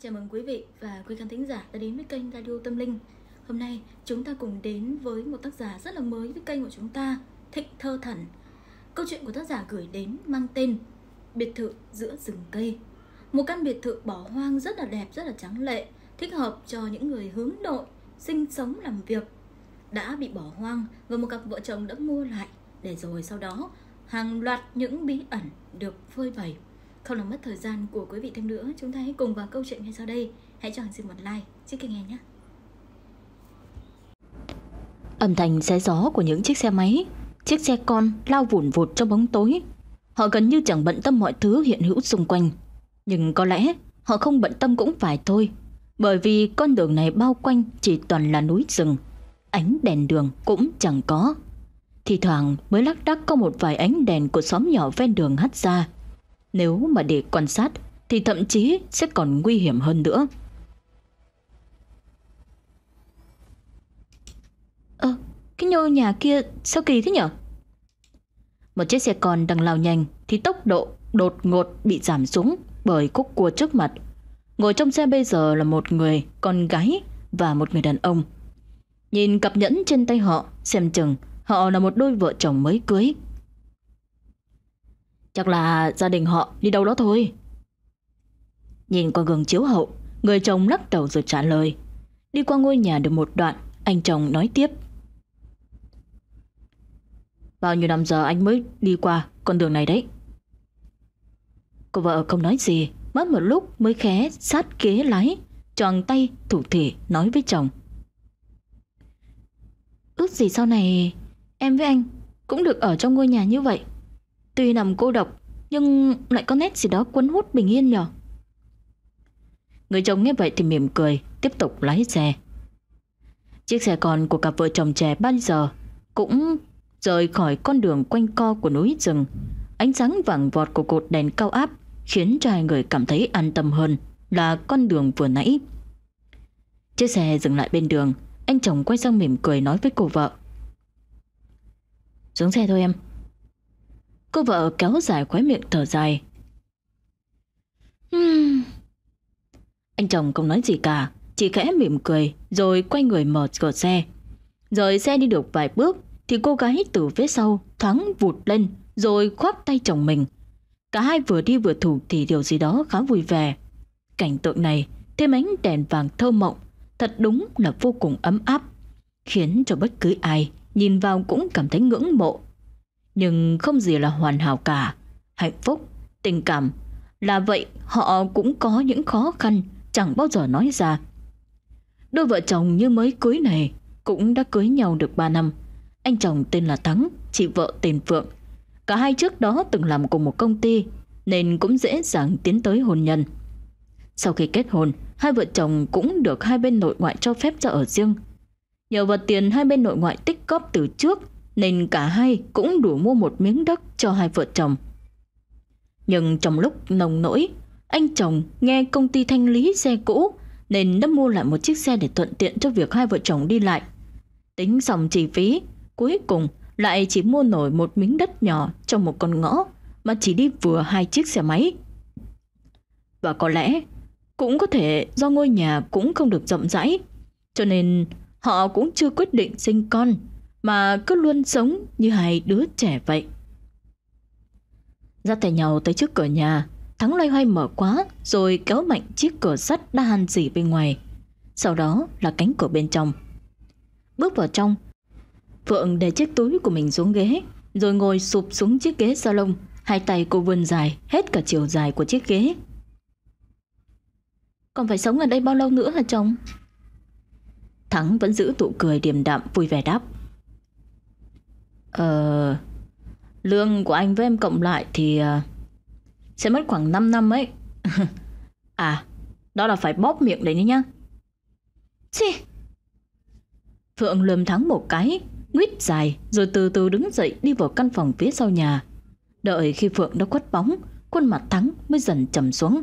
Chào mừng quý vị và quý khán thính giả đã đến với kênh Radio Tâm Linh. Hôm nay chúng ta cùng đến với một tác giả rất là mới với kênh của chúng ta, Thịnh Thơ Thần. Câu chuyện của tác giả gửi đến mang tên Biệt thự giữa rừng cây. Một căn biệt thự bỏ hoang rất là đẹp, rất là trắng lệ, thích hợp cho những người hướng nội, sinh sống làm việc. Đã bị bỏ hoang và một cặp vợ chồng đã mua lại để rồi sau đó hàng loạt những bí ẩn được phơi bày không làm mất thời gian của quý vị thêm nữa, chúng ta hãy cùng vào câu chuyện ngay sau đây. Hãy cho Hằng xin một like, trước khi nghe nhé. Âm thanh xé gió của những chiếc xe máy, chiếc xe con lao vụn vụt trong bóng tối. Họ gần như chẳng bận tâm mọi thứ hiện hữu xung quanh. Nhưng có lẽ họ không bận tâm cũng phải thôi, bởi vì con đường này bao quanh chỉ toàn là núi rừng, ánh đèn đường cũng chẳng có. Thì thoảng mới lắc đắc có một vài ánh đèn của xóm nhỏ ven đường hắt ra nếu mà để quan sát thì thậm chí sẽ còn nguy hiểm hơn nữa. Ơ, à, cái nhô nhà kia sao kỳ thế nhở? Một chiếc xe con đang lao nhanh thì tốc độ đột ngột bị giảm xuống bởi khúc cua trước mặt. Ngồi trong xe bây giờ là một người con gái và một người đàn ông. Nhìn cặp nhẫn trên tay họ, xem chừng họ là một đôi vợ chồng mới cưới. Chắc là gia đình họ đi đâu đó thôi Nhìn qua gương chiếu hậu Người chồng lắc đầu rồi trả lời Đi qua ngôi nhà được một đoạn Anh chồng nói tiếp Bao nhiêu năm giờ anh mới đi qua con đường này đấy Cô vợ không nói gì Mất một lúc mới khé sát ghế lái Tròn tay thủ thể nói với chồng Ước gì sau này Em với anh cũng được ở trong ngôi nhà như vậy Tuy nằm cô độc, nhưng lại có nét gì đó cuốn hút bình yên nhở. Người chồng nghe vậy thì mỉm cười, tiếp tục lái xe. Chiếc xe con của cặp vợ chồng trẻ bây giờ cũng rời khỏi con đường quanh co của núi rừng. Ánh sáng vàng vọt của cột đèn cao áp khiến cho hai người cảm thấy an tâm hơn là con đường vừa nãy. Chiếc xe dừng lại bên đường, anh chồng quay sang mỉm cười nói với cô vợ. Xuống xe thôi em, Cô vợ kéo dài khóe miệng thở dài. Hmm. Anh chồng không nói gì cả, chỉ khẽ mỉm cười rồi quay người mở cửa xe. Rồi xe đi được vài bước thì cô gái từ phía sau thoáng vụt lên rồi khoác tay chồng mình. Cả hai vừa đi vừa thủ thì điều gì đó khá vui vẻ. Cảnh tượng này thêm ánh đèn vàng thơ mộng thật đúng là vô cùng ấm áp khiến cho bất cứ ai nhìn vào cũng cảm thấy ngưỡng mộ nhưng không gì là hoàn hảo cả Hạnh phúc, tình cảm Là vậy họ cũng có những khó khăn Chẳng bao giờ nói ra Đôi vợ chồng như mới cưới này Cũng đã cưới nhau được 3 năm Anh chồng tên là Thắng Chị vợ tên Phượng Cả hai trước đó từng làm cùng một công ty Nên cũng dễ dàng tiến tới hôn nhân Sau khi kết hôn Hai vợ chồng cũng được hai bên nội ngoại cho phép ra ở riêng Nhờ vào tiền hai bên nội ngoại tích góp từ trước nên cả hai cũng đủ mua một miếng đất cho hai vợ chồng. Nhưng trong lúc nồng nỗi, anh chồng nghe công ty thanh lý xe cũ nên đã mua lại một chiếc xe để thuận tiện cho việc hai vợ chồng đi lại. Tính xong chi phí, cuối cùng lại chỉ mua nổi một miếng đất nhỏ trong một con ngõ mà chỉ đi vừa hai chiếc xe máy. Và có lẽ cũng có thể do ngôi nhà cũng không được rộng rãi, cho nên họ cũng chưa quyết định sinh con mà cứ luôn sống như hai đứa trẻ vậy. Ra tay nhau tới trước cửa nhà, Thắng loay hoay mở quá rồi kéo mạnh chiếc cửa sắt đã hàn dỉ bên ngoài. Sau đó là cánh cửa bên trong. Bước vào trong, Phượng để chiếc túi của mình xuống ghế, rồi ngồi sụp xuống chiếc ghế salon, hai tay cô vươn dài, hết cả chiều dài của chiếc ghế. Còn phải sống ở đây bao lâu nữa hả chồng? Thắng vẫn giữ tụ cười điềm đạm vui vẻ đáp. Ờ... Lương của anh với em cộng lại thì uh, sẽ mất khoảng 5 năm ấy. à, đó là phải bóp miệng đấy nhá. Chi? Phượng lườm thắng một cái, nguyết dài rồi từ từ đứng dậy đi vào căn phòng phía sau nhà. Đợi khi Phượng đã quất bóng, khuôn mặt thắng mới dần trầm xuống.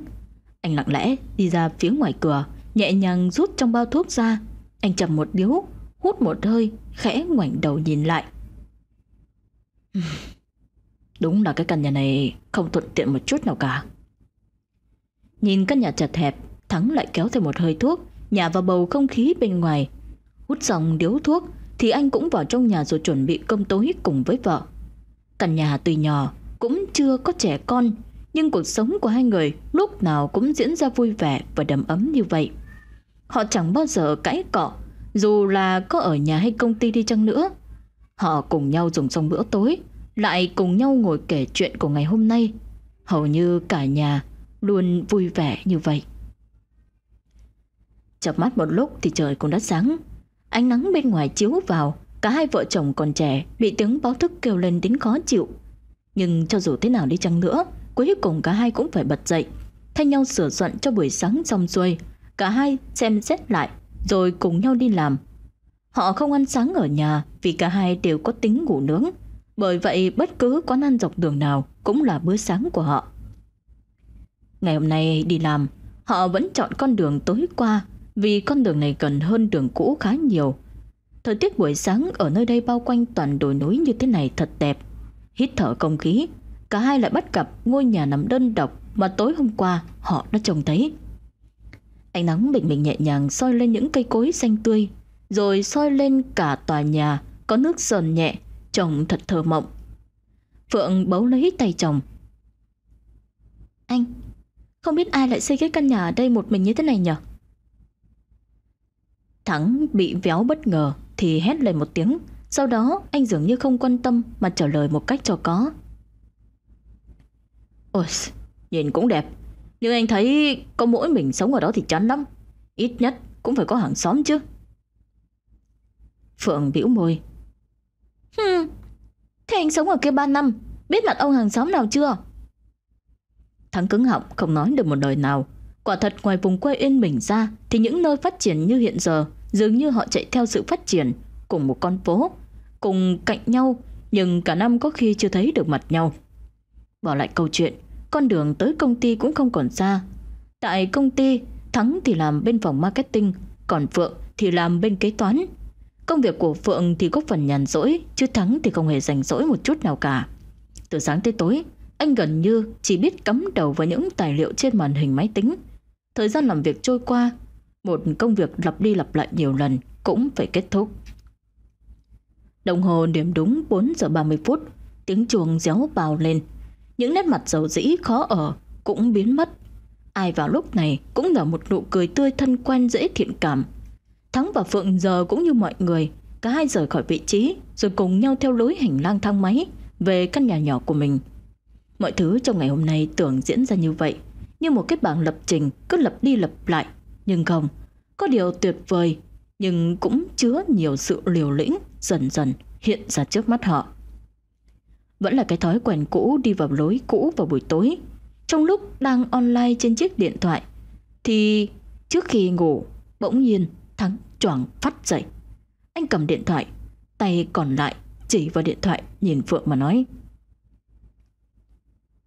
Anh lặng lẽ đi ra phía ngoài cửa, nhẹ nhàng rút trong bao thuốc ra. Anh chầm một điếu, hút một hơi, khẽ ngoảnh đầu nhìn lại. Đúng là cái căn nhà này không thuận tiện một chút nào cả. Nhìn căn nhà chật hẹp, Thắng lại kéo thêm một hơi thuốc, nhả vào bầu không khí bên ngoài. Hút dòng điếu thuốc thì anh cũng vào trong nhà rồi chuẩn bị cơm tối cùng với vợ. Căn nhà tuy nhỏ, cũng chưa có trẻ con, nhưng cuộc sống của hai người lúc nào cũng diễn ra vui vẻ và đầm ấm như vậy. Họ chẳng bao giờ cãi cọ, dù là có ở nhà hay công ty đi chăng nữa, Họ cùng nhau dùng xong bữa tối, lại cùng nhau ngồi kể chuyện của ngày hôm nay. Hầu như cả nhà luôn vui vẻ như vậy. Chập mắt một lúc thì trời cũng đã sáng. Ánh nắng bên ngoài chiếu vào, cả hai vợ chồng còn trẻ bị tiếng báo thức kêu lên đến khó chịu. Nhưng cho dù thế nào đi chăng nữa, cuối cùng cả hai cũng phải bật dậy, thay nhau sửa soạn cho buổi sáng xong xuôi. Cả hai xem xét lại rồi cùng nhau đi làm Họ không ăn sáng ở nhà vì cả hai đều có tính ngủ nướng. Bởi vậy bất cứ quán ăn dọc đường nào cũng là bữa sáng của họ. Ngày hôm nay đi làm, họ vẫn chọn con đường tối qua vì con đường này gần hơn đường cũ khá nhiều. Thời tiết buổi sáng ở nơi đây bao quanh toàn đồi núi như thế này thật đẹp. Hít thở không khí, cả hai lại bắt gặp ngôi nhà nằm đơn độc mà tối hôm qua họ đã trông thấy. Ánh nắng bình bình nhẹ nhàng soi lên những cây cối xanh tươi rồi soi lên cả tòa nhà có nước sờn nhẹ, chồng thật thờ mộng. Phượng bấu lấy tay chồng. Anh, không biết ai lại xây cái căn nhà ở đây một mình như thế này nhở? Thắng bị véo bất ngờ thì hét lên một tiếng, sau đó anh dường như không quan tâm mà trả lời một cách cho có. Ôi, nhìn cũng đẹp, nhưng anh thấy có mỗi mình sống ở đó thì chán lắm, ít nhất cũng phải có hàng xóm chứ. Phượng biểu môi. Hừm, thế anh sống ở kia 3 năm, biết mặt ông hàng xóm nào chưa? Thắng cứng họng không nói được một lời nào. Quả thật ngoài vùng quê yên bình ra thì những nơi phát triển như hiện giờ dường như họ chạy theo sự phát triển cùng một con phố, cùng cạnh nhau nhưng cả năm có khi chưa thấy được mặt nhau. Bỏ lại câu chuyện, con đường tới công ty cũng không còn xa. Tại công ty, Thắng thì làm bên phòng marketing, còn Phượng thì làm bên kế toán. Công việc của Phượng thì góp phần nhàn rỗi, chứ Thắng thì không hề rảnh rỗi một chút nào cả. Từ sáng tới tối, anh gần như chỉ biết cắm đầu vào những tài liệu trên màn hình máy tính. Thời gian làm việc trôi qua, một công việc lặp đi lặp lại nhiều lần cũng phải kết thúc. Đồng hồ điểm đúng 4 giờ 30 phút, tiếng chuông réo bào lên. Những nét mặt dầu dĩ khó ở cũng biến mất. Ai vào lúc này cũng nở một nụ cười tươi thân quen dễ thiện cảm Thắng và Phượng giờ cũng như mọi người, cả hai rời khỏi vị trí rồi cùng nhau theo lối hành lang thang máy về căn nhà nhỏ của mình. Mọi thứ trong ngày hôm nay tưởng diễn ra như vậy, như một cái bảng lập trình cứ lập đi lập lại, nhưng không, có điều tuyệt vời nhưng cũng chứa nhiều sự liều lĩnh dần dần hiện ra trước mắt họ. Vẫn là cái thói quen cũ đi vào lối cũ vào buổi tối. Trong lúc đang online trên chiếc điện thoại thì trước khi ngủ, bỗng nhiên choàng phát dậy. Anh cầm điện thoại, tay còn lại chỉ vào điện thoại nhìn Phượng mà nói.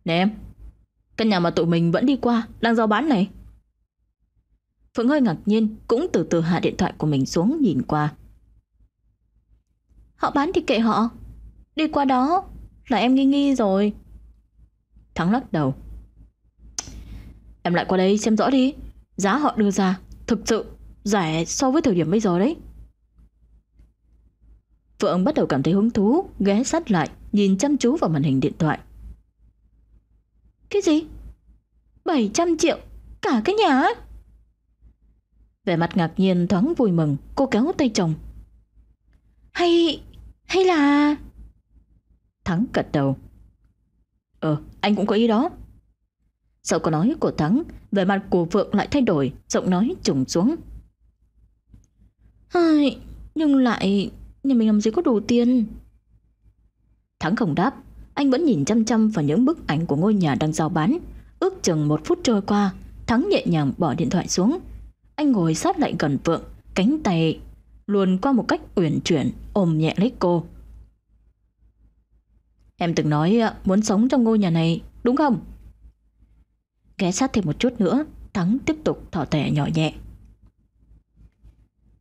Nè em, căn nhà mà tụi mình vẫn đi qua đang giao bán này. Phượng hơi ngạc nhiên cũng từ từ hạ điện thoại của mình xuống nhìn qua. Họ bán thì kệ họ, đi qua đó là em nghi nghi rồi. Thắng lắc đầu. Em lại qua đây xem rõ đi, giá họ đưa ra thực sự rẻ so với thời điểm bây giờ đấy. Phượng bắt đầu cảm thấy hứng thú, ghé sát lại, nhìn chăm chú vào màn hình điện thoại. Cái gì? 700 triệu, cả cái nhà ấy. Vẻ mặt ngạc nhiên thoáng vui mừng, cô kéo tay chồng. Hay, hay là... Thắng gật đầu. Ờ, anh cũng có ý đó. Sau câu nói của Thắng, vẻ mặt của Phượng lại thay đổi, giọng nói trùng xuống. Ai, nhưng lại nhà mình làm gì có đủ tiền. Thắng không đáp, anh vẫn nhìn chăm chăm vào những bức ảnh của ngôi nhà đang giao bán. Ước chừng một phút trôi qua, Thắng nhẹ nhàng bỏ điện thoại xuống. Anh ngồi sát lại gần Phượng, cánh tay luồn qua một cách uyển chuyển, ôm nhẹ lấy cô. Em từng nói ờ, muốn sống trong ngôi nhà này, đúng không? Ghé sát thêm một chút nữa, Thắng tiếp tục thỏ tẻ nhỏ nhẹ.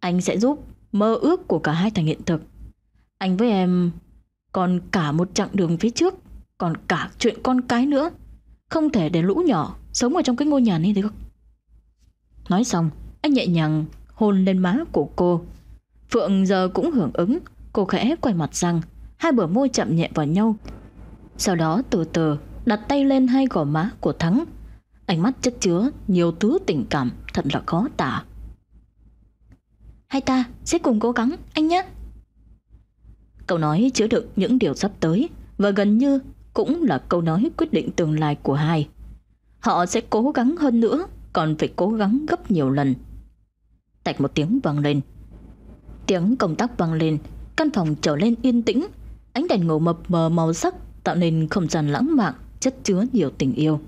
Anh sẽ giúp mơ ước của cả hai thành hiện thực. Anh với em còn cả một chặng đường phía trước, còn cả chuyện con cái nữa. Không thể để lũ nhỏ sống ở trong cái ngôi nhà này được. Nói xong, anh nhẹ nhàng hôn lên má của cô. Phượng giờ cũng hưởng ứng, cô khẽ quay mặt sang, hai bờ môi chậm nhẹ vào nhau. Sau đó từ từ đặt tay lên hai gò má của Thắng. Ánh mắt chất chứa nhiều thứ tình cảm thật là khó tả. Hai ta sẽ cùng cố gắng anh nhé Câu nói chứa đựng những điều sắp tới Và gần như cũng là câu nói quyết định tương lai của hai Họ sẽ cố gắng hơn nữa Còn phải cố gắng gấp nhiều lần Tạch một tiếng vang lên Tiếng công tắc vang lên Căn phòng trở lên yên tĩnh Ánh đèn ngủ mập mờ màu sắc Tạo nên không gian lãng mạn Chất chứa nhiều tình yêu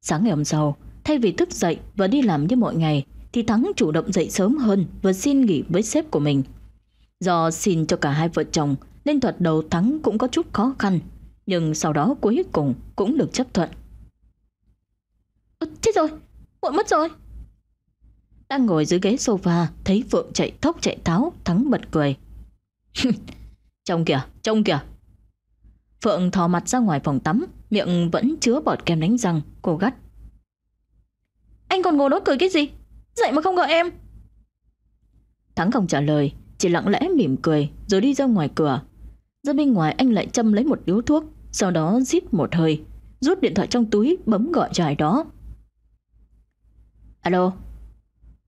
Sáng ngày hôm sau Thay vì thức dậy và đi làm như mọi ngày thì Thắng chủ động dậy sớm hơn và xin nghỉ với sếp của mình. Do xin cho cả hai vợ chồng nên thuật đầu Thắng cũng có chút khó khăn, nhưng sau đó cuối cùng cũng được chấp thuận. chết rồi, muộn mất rồi. Đang ngồi dưới ghế sofa thấy Phượng chạy thốc chạy tháo, Thắng bật cười. cười. trông kìa, trông kìa. Phượng thò mặt ra ngoài phòng tắm, miệng vẫn chứa bọt kem đánh răng, cô gắt. Anh còn ngồi đó cười cái gì? Dậy mà không gọi em Thắng không trả lời Chỉ lặng lẽ mỉm cười Rồi đi ra ngoài cửa Ra bên ngoài anh lại châm lấy một điếu thuốc Sau đó rít một hơi Rút điện thoại trong túi bấm gọi cho ai đó Alo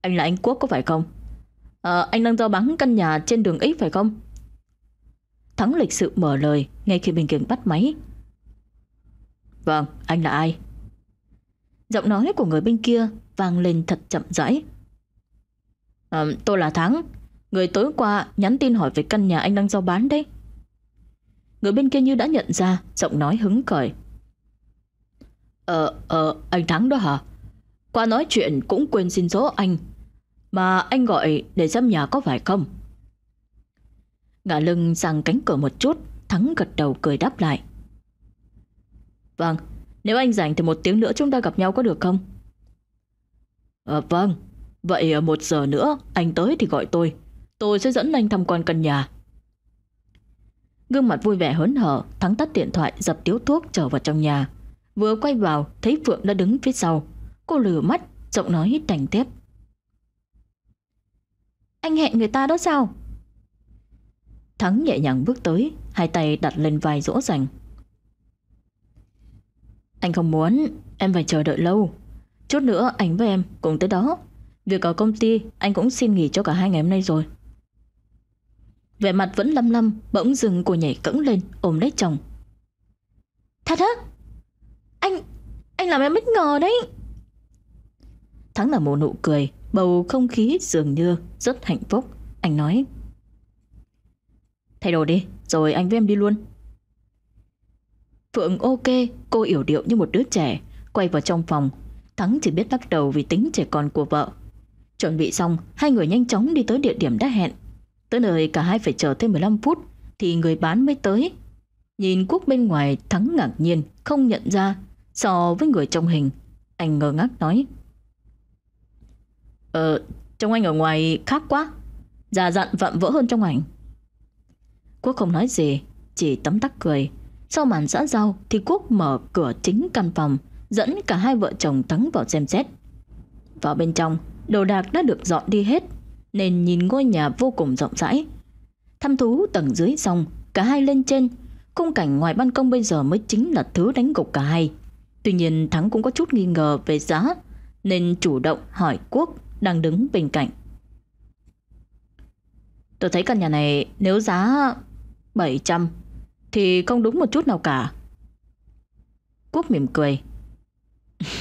Anh là anh Quốc có phải không à, Anh đang giao bán căn nhà trên đường X phải không Thắng lịch sự mở lời Ngay khi bình kia bắt máy Vâng anh là ai Giọng nói của người bên kia vang lên thật chậm rãi. À, tôi là Thắng, người tối qua nhắn tin hỏi về căn nhà anh đang giao bán đấy. Người bên kia như đã nhận ra, giọng nói hứng khởi. Ờ, ờ, anh Thắng đó hả? Qua nói chuyện cũng quên xin số anh. Mà anh gọi để xem nhà có phải không? Ngả lưng sang cánh cửa một chút, Thắng gật đầu cười đáp lại. Vâng, nếu anh rảnh thì một tiếng nữa chúng ta gặp nhau có được không? À, vâng, vậy ờ, một giờ nữa anh tới thì gọi tôi. Tôi sẽ dẫn anh tham quan căn nhà. Gương mặt vui vẻ hớn hở, Thắng tắt điện thoại, dập tiếu thuốc trở vào trong nhà. Vừa quay vào, thấy Phượng đã đứng phía sau. Cô lửa mắt, giọng nói hít đành tiếp. Anh hẹn người ta đó sao? Thắng nhẹ nhàng bước tới, hai tay đặt lên vai dỗ dành. Anh không muốn em phải chờ đợi lâu. Chút nữa anh với em cũng tới đó. Việc ở công ty anh cũng xin nghỉ cho cả hai ngày hôm nay rồi. Vẻ mặt vẫn lăm lăm, bỗng dừng cô nhảy cẫng lên, ôm lấy chồng. Thật á? Anh, anh làm em bất ngờ đấy. Thắng là một nụ cười, bầu không khí dường như rất hạnh phúc. Anh nói. Thay đồ đi, rồi anh với em đi luôn. Phượng ok, cô yểu điệu như một đứa trẻ, quay vào trong phòng. Thắng chỉ biết lắc đầu vì tính trẻ con của vợ. Chuẩn bị xong, hai người nhanh chóng đi tới địa điểm đã hẹn. Tới nơi cả hai phải chờ thêm 15 phút thì người bán mới tới. Nhìn Quốc bên ngoài Thắng ngạc nhiên, không nhận ra so với người trong hình. Anh ngơ ngác nói. Ờ, trông anh ở ngoài khác quá. Già dặn vặn vỡ hơn trong ảnh. Quốc không nói gì, chỉ tấm tắc cười. Sau màn xã giao thì Quốc mở cửa chính căn phòng, dẫn cả hai vợ chồng Thắng vào xem xét. Vào bên trong, đồ đạc đã được dọn đi hết, nên nhìn ngôi nhà vô cùng rộng rãi. Thăm thú tầng dưới xong, cả hai lên trên, khung cảnh ngoài ban công bây giờ mới chính là thứ đánh gục cả hai. Tuy nhiên Thắng cũng có chút nghi ngờ về giá, nên chủ động hỏi Quốc đang đứng bên cạnh. Tôi thấy căn nhà này nếu giá 700 thì không đúng một chút nào cả Quốc mỉm cười.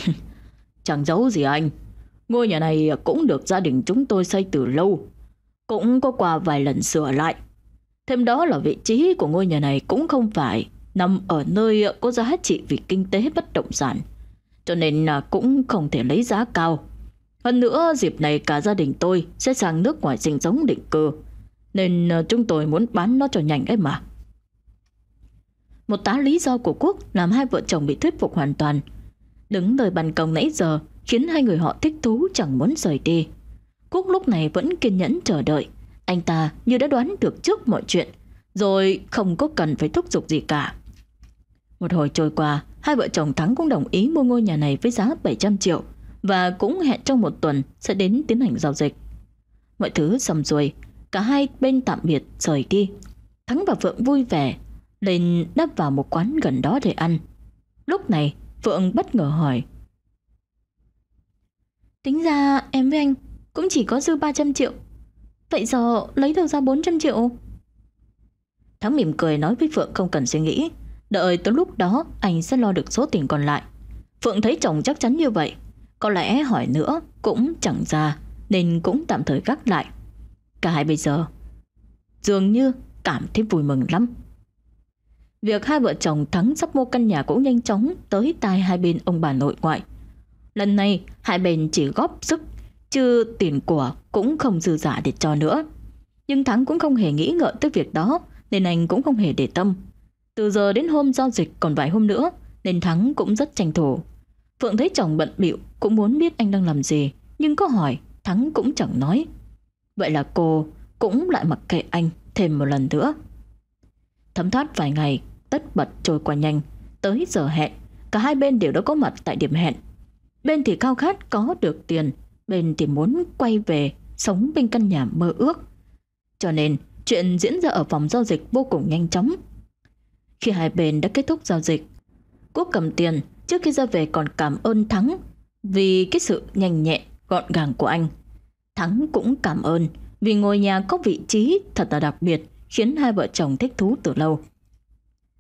cười Chẳng giấu gì anh Ngôi nhà này cũng được gia đình chúng tôi xây từ lâu Cũng có qua vài lần sửa lại Thêm đó là vị trí của ngôi nhà này cũng không phải nằm ở nơi có giá trị vì kinh tế bất động sản, cho nên cũng không thể lấy giá cao. Hơn nữa, dịp này cả gia đình tôi sẽ sang nước ngoài sinh sống định cư, nên ờ, chúng tôi muốn bán nó cho nhanh ấy mà. Một tá lý do của Quốc làm hai vợ chồng bị thuyết phục hoàn toàn. Đứng nơi bàn công nãy giờ khiến hai người họ thích thú chẳng muốn rời đi. Quốc lúc này vẫn kiên nhẫn chờ đợi. Anh ta như đã đoán được trước mọi chuyện, rồi không có cần phải thúc giục gì cả. Một hồi trôi qua, hai vợ chồng Thắng cũng đồng ý mua ngôi nhà này với giá 700 triệu và cũng hẹn trong một tuần sẽ đến tiến hành giao dịch. Mọi thứ xong rồi cả hai bên tạm biệt rời đi. Thắng và Phượng vui vẻ Linh nấp vào một quán gần đó để ăn. Lúc này Phượng bất ngờ hỏi. Tính ra em với anh cũng chỉ có dư 300 triệu. Vậy giờ lấy đâu ra 400 triệu? Thắng mỉm cười nói với Phượng không cần suy nghĩ. Đợi tới lúc đó anh sẽ lo được số tiền còn lại. Phượng thấy chồng chắc chắn như vậy. Có lẽ hỏi nữa cũng chẳng ra nên cũng tạm thời gác lại. Cả hai bây giờ dường như cảm thấy vui mừng lắm. Việc hai vợ chồng Thắng sắp mua căn nhà cũng nhanh chóng tới tai hai bên ông bà nội ngoại. Lần này hai bên chỉ góp sức, chứ tiền của cũng không dư giả để cho nữa. Nhưng Thắng cũng không hề nghĩ ngợi tới việc đó, nên anh cũng không hề để tâm. Từ giờ đến hôm giao dịch còn vài hôm nữa, nên Thắng cũng rất tranh thủ. Phượng thấy chồng bận bịu cũng muốn biết anh đang làm gì, nhưng có hỏi, Thắng cũng chẳng nói. Vậy là cô cũng lại mặc kệ anh thêm một lần nữa. Thấm thoát vài ngày, tất bật trôi qua nhanh. Tới giờ hẹn, cả hai bên đều đã có mặt tại điểm hẹn. Bên thì khao khát có được tiền, bên thì muốn quay về, sống bên căn nhà mơ ước. Cho nên, chuyện diễn ra ở phòng giao dịch vô cùng nhanh chóng. Khi hai bên đã kết thúc giao dịch, Quốc cầm tiền trước khi ra về còn cảm ơn Thắng vì cái sự nhanh nhẹn, gọn gàng của anh. Thắng cũng cảm ơn vì ngôi nhà có vị trí thật là đặc biệt khiến hai vợ chồng thích thú từ lâu.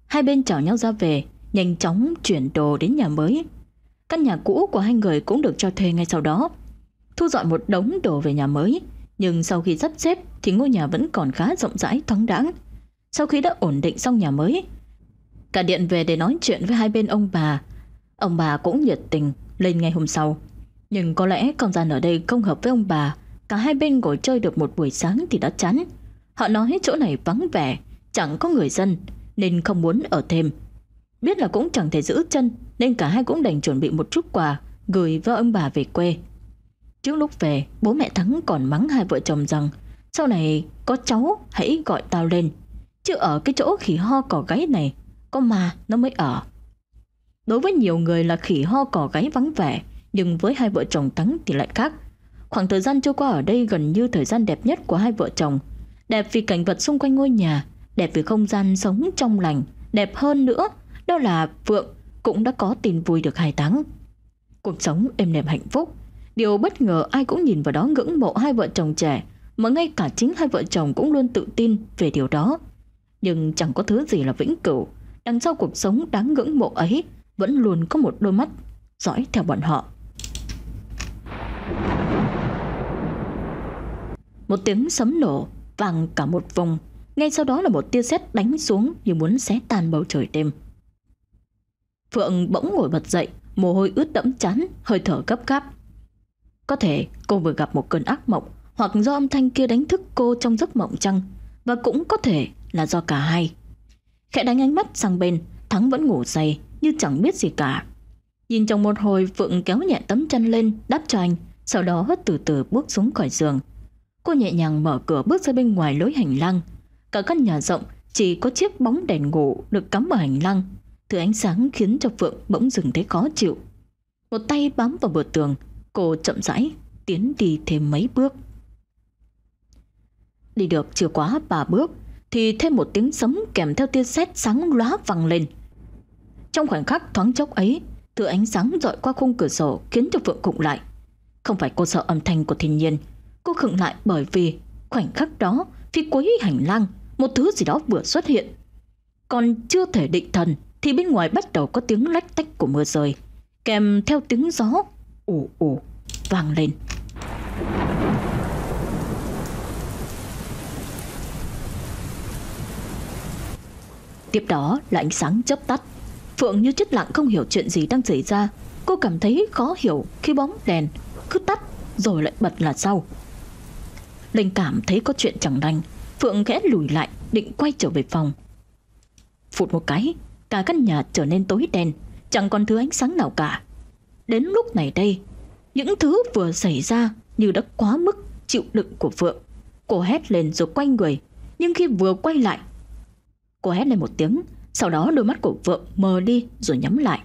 Hai bên chào nhau ra về, nhanh chóng chuyển đồ đến nhà mới. Căn nhà cũ của hai người cũng được cho thuê ngay sau đó. Thu dọn một đống đồ về nhà mới, nhưng sau khi sắp xếp thì ngôi nhà vẫn còn khá rộng rãi thoáng đãng. Sau khi đã ổn định xong nhà mới, cả điện về để nói chuyện với hai bên ông bà. Ông bà cũng nhiệt tình lên ngay hôm sau. Nhưng có lẽ không gian ở đây không hợp với ông bà, cả hai bên ngồi chơi được một buổi sáng thì đã chán. Họ nói chỗ này vắng vẻ, chẳng có người dân nên không muốn ở thêm. Biết là cũng chẳng thể giữ chân nên cả hai cũng đành chuẩn bị một chút quà gửi với ông bà về quê. Trước lúc về, bố mẹ Thắng còn mắng hai vợ chồng rằng sau này có cháu hãy gọi tao lên. Chứ ở cái chỗ khỉ ho cỏ gáy này, có mà nó mới ở. Đối với nhiều người là khỉ ho cỏ gáy vắng vẻ, nhưng với hai vợ chồng Thắng thì lại khác. Khoảng thời gian trôi qua ở đây gần như thời gian đẹp nhất của hai vợ chồng – Đẹp vì cảnh vật xung quanh ngôi nhà, đẹp vì không gian sống trong lành, đẹp hơn nữa, đó là Phượng cũng đã có tin vui được hai tháng. Cuộc sống êm đềm hạnh phúc, điều bất ngờ ai cũng nhìn vào đó ngưỡng mộ hai vợ chồng trẻ, mà ngay cả chính hai vợ chồng cũng luôn tự tin về điều đó. Nhưng chẳng có thứ gì là vĩnh cửu, đằng sau cuộc sống đáng ngưỡng mộ ấy vẫn luôn có một đôi mắt dõi theo bọn họ. Một tiếng sấm nổ vàng cả một vùng. Ngay sau đó là một tia sét đánh xuống như muốn xé tan bầu trời đêm. Phượng bỗng ngồi bật dậy, mồ hôi ướt đẫm chán, hơi thở gấp gáp. Có thể cô vừa gặp một cơn ác mộng hoặc do âm thanh kia đánh thức cô trong giấc mộng chăng và cũng có thể là do cả hai. Khẽ đánh ánh mắt sang bên, Thắng vẫn ngủ say như chẳng biết gì cả. Nhìn trong một hồi Phượng kéo nhẹ tấm chăn lên đáp cho anh, sau đó từ từ bước xuống khỏi giường. Cô nhẹ nhàng mở cửa bước ra bên ngoài lối hành lang. Cả căn nhà rộng chỉ có chiếc bóng đèn ngủ được cắm ở hành lang. Thứ ánh sáng khiến cho Phượng bỗng dừng thấy khó chịu. Một tay bám vào bờ tường, cô chậm rãi tiến đi thêm mấy bước. Đi được chưa quá ba bước thì thêm một tiếng sấm kèm theo tia sét sáng lóa vang lên. Trong khoảnh khắc thoáng chốc ấy, thứ ánh sáng dọi qua khung cửa sổ khiến cho Phượng khụng lại. Không phải cô sợ âm thanh của thiên nhiên, Cô khựng lại bởi vì khoảnh khắc đó, phía cuối hành lang, một thứ gì đó vừa xuất hiện. Còn chưa thể định thần thì bên ngoài bắt đầu có tiếng lách tách của mưa rơi, kèm theo tiếng gió ù ù vang lên. Tiếp đó là ánh sáng chớp tắt. Phượng như chết lặng không hiểu chuyện gì đang xảy ra. Cô cảm thấy khó hiểu khi bóng đèn cứ tắt rồi lại bật là sau. Linh cảm thấy có chuyện chẳng lành Phượng khẽ lùi lại định quay trở về phòng Phụt một cái Cả căn nhà trở nên tối đen Chẳng còn thứ ánh sáng nào cả Đến lúc này đây Những thứ vừa xảy ra như đã quá mức chịu đựng của Phượng Cô hét lên rồi quay người Nhưng khi vừa quay lại Cô hét lên một tiếng Sau đó đôi mắt của Phượng mờ đi rồi nhắm lại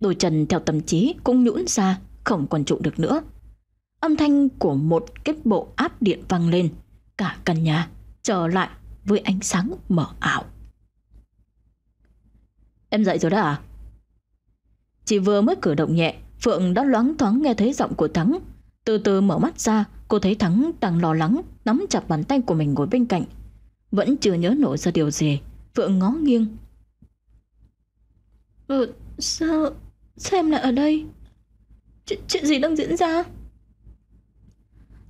Đôi chân theo tâm trí cũng nhũn ra Không còn trụ được nữa âm thanh của một kết bộ áp điện vang lên, cả căn nhà trở lại với ánh sáng mờ ảo. Em dậy rồi đó à? chị vừa mới cử động nhẹ, Phượng đã loáng thoáng nghe thấy giọng của Thắng. Từ từ mở mắt ra, cô thấy Thắng đang lo lắng, nắm chặt bàn tay của mình ngồi bên cạnh. Vẫn chưa nhớ nổi ra điều gì, Phượng ngó nghiêng. Ừ, sao, sao em lại ở đây? Ch chuyện gì đang diễn ra?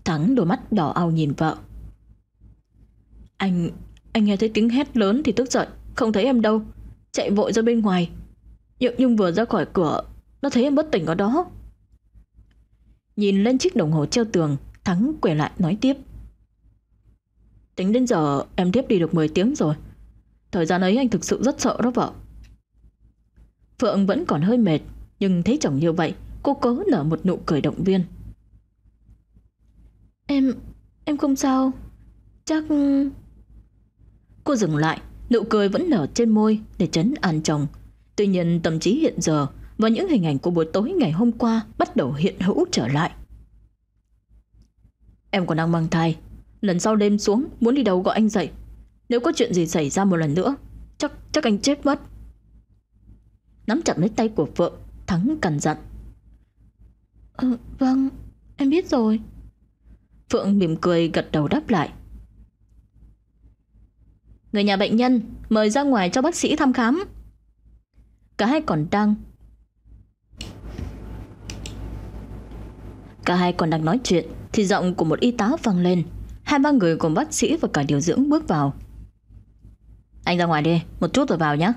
Thắng đôi mắt đỏ ao nhìn vợ Anh Anh nghe thấy tiếng hét lớn thì tức giận Không thấy em đâu Chạy vội ra bên ngoài Nhưng, nhung vừa ra khỏi cửa Nó thấy em bất tỉnh ở đó Nhìn lên chiếc đồng hồ treo tường Thắng quay lại nói tiếp Tính đến giờ em tiếp đi được 10 tiếng rồi Thời gian ấy anh thực sự rất sợ đó vợ Phượng vẫn còn hơi mệt Nhưng thấy chồng như vậy Cô cố nở một nụ cười động viên Em... em không sao. Chắc... Cô dừng lại, nụ cười vẫn nở trên môi để chấn an chồng. Tuy nhiên tâm trí hiện giờ và những hình ảnh của buổi tối ngày hôm qua bắt đầu hiện hữu trở lại. Em còn đang mang thai. Lần sau đêm xuống muốn đi đâu gọi anh dậy. Nếu có chuyện gì xảy ra một lần nữa, chắc chắc anh chết mất. Nắm chặt lấy tay của vợ, Thắng cằn dặn. Ừ, ờ, vâng, em biết rồi. Phượng mỉm cười gật đầu đáp lại. Người nhà bệnh nhân mời ra ngoài cho bác sĩ thăm khám. Cả hai còn đang Cả hai còn đang nói chuyện thì giọng của một y tá vang lên. Hai ba người cùng bác sĩ và cả điều dưỡng bước vào. Anh ra ngoài đi, một chút rồi vào nhé.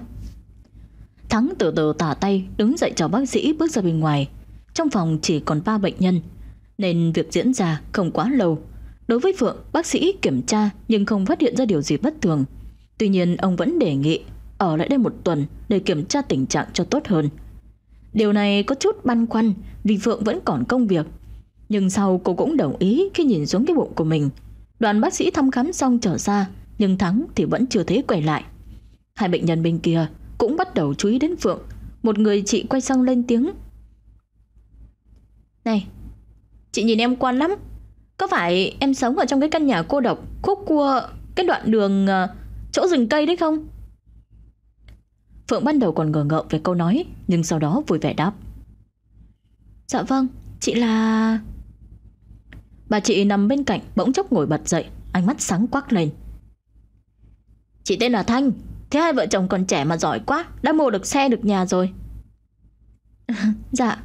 Thắng từ từ tả tay đứng dậy chào bác sĩ bước ra bên ngoài. Trong phòng chỉ còn ba bệnh nhân nên việc diễn ra không quá lâu. Đối với Phượng, bác sĩ kiểm tra nhưng không phát hiện ra điều gì bất thường. Tuy nhiên ông vẫn đề nghị ở lại đây một tuần để kiểm tra tình trạng cho tốt hơn. Điều này có chút băn khoăn vì Phượng vẫn còn công việc. Nhưng sau cô cũng đồng ý khi nhìn xuống cái bụng của mình. Đoàn bác sĩ thăm khám xong trở ra nhưng Thắng thì vẫn chưa thấy quay lại. Hai bệnh nhân bên kia cũng bắt đầu chú ý đến Phượng. Một người chị quay sang lên tiếng. Này, Chị nhìn em quan lắm Có phải em sống ở trong cái căn nhà cô độc Khúc cua cái đoạn đường ờ, Chỗ rừng cây đấy không Phượng ban đầu còn ngờ ngợ về câu nói Nhưng sau đó vui vẻ đáp Dạ vâng Chị là... Bà chị nằm bên cạnh bỗng chốc ngồi bật dậy Ánh mắt sáng quắc lên Chị tên là Thanh Thế hai vợ chồng còn trẻ mà giỏi quá Đã mua được xe được nhà rồi Dạ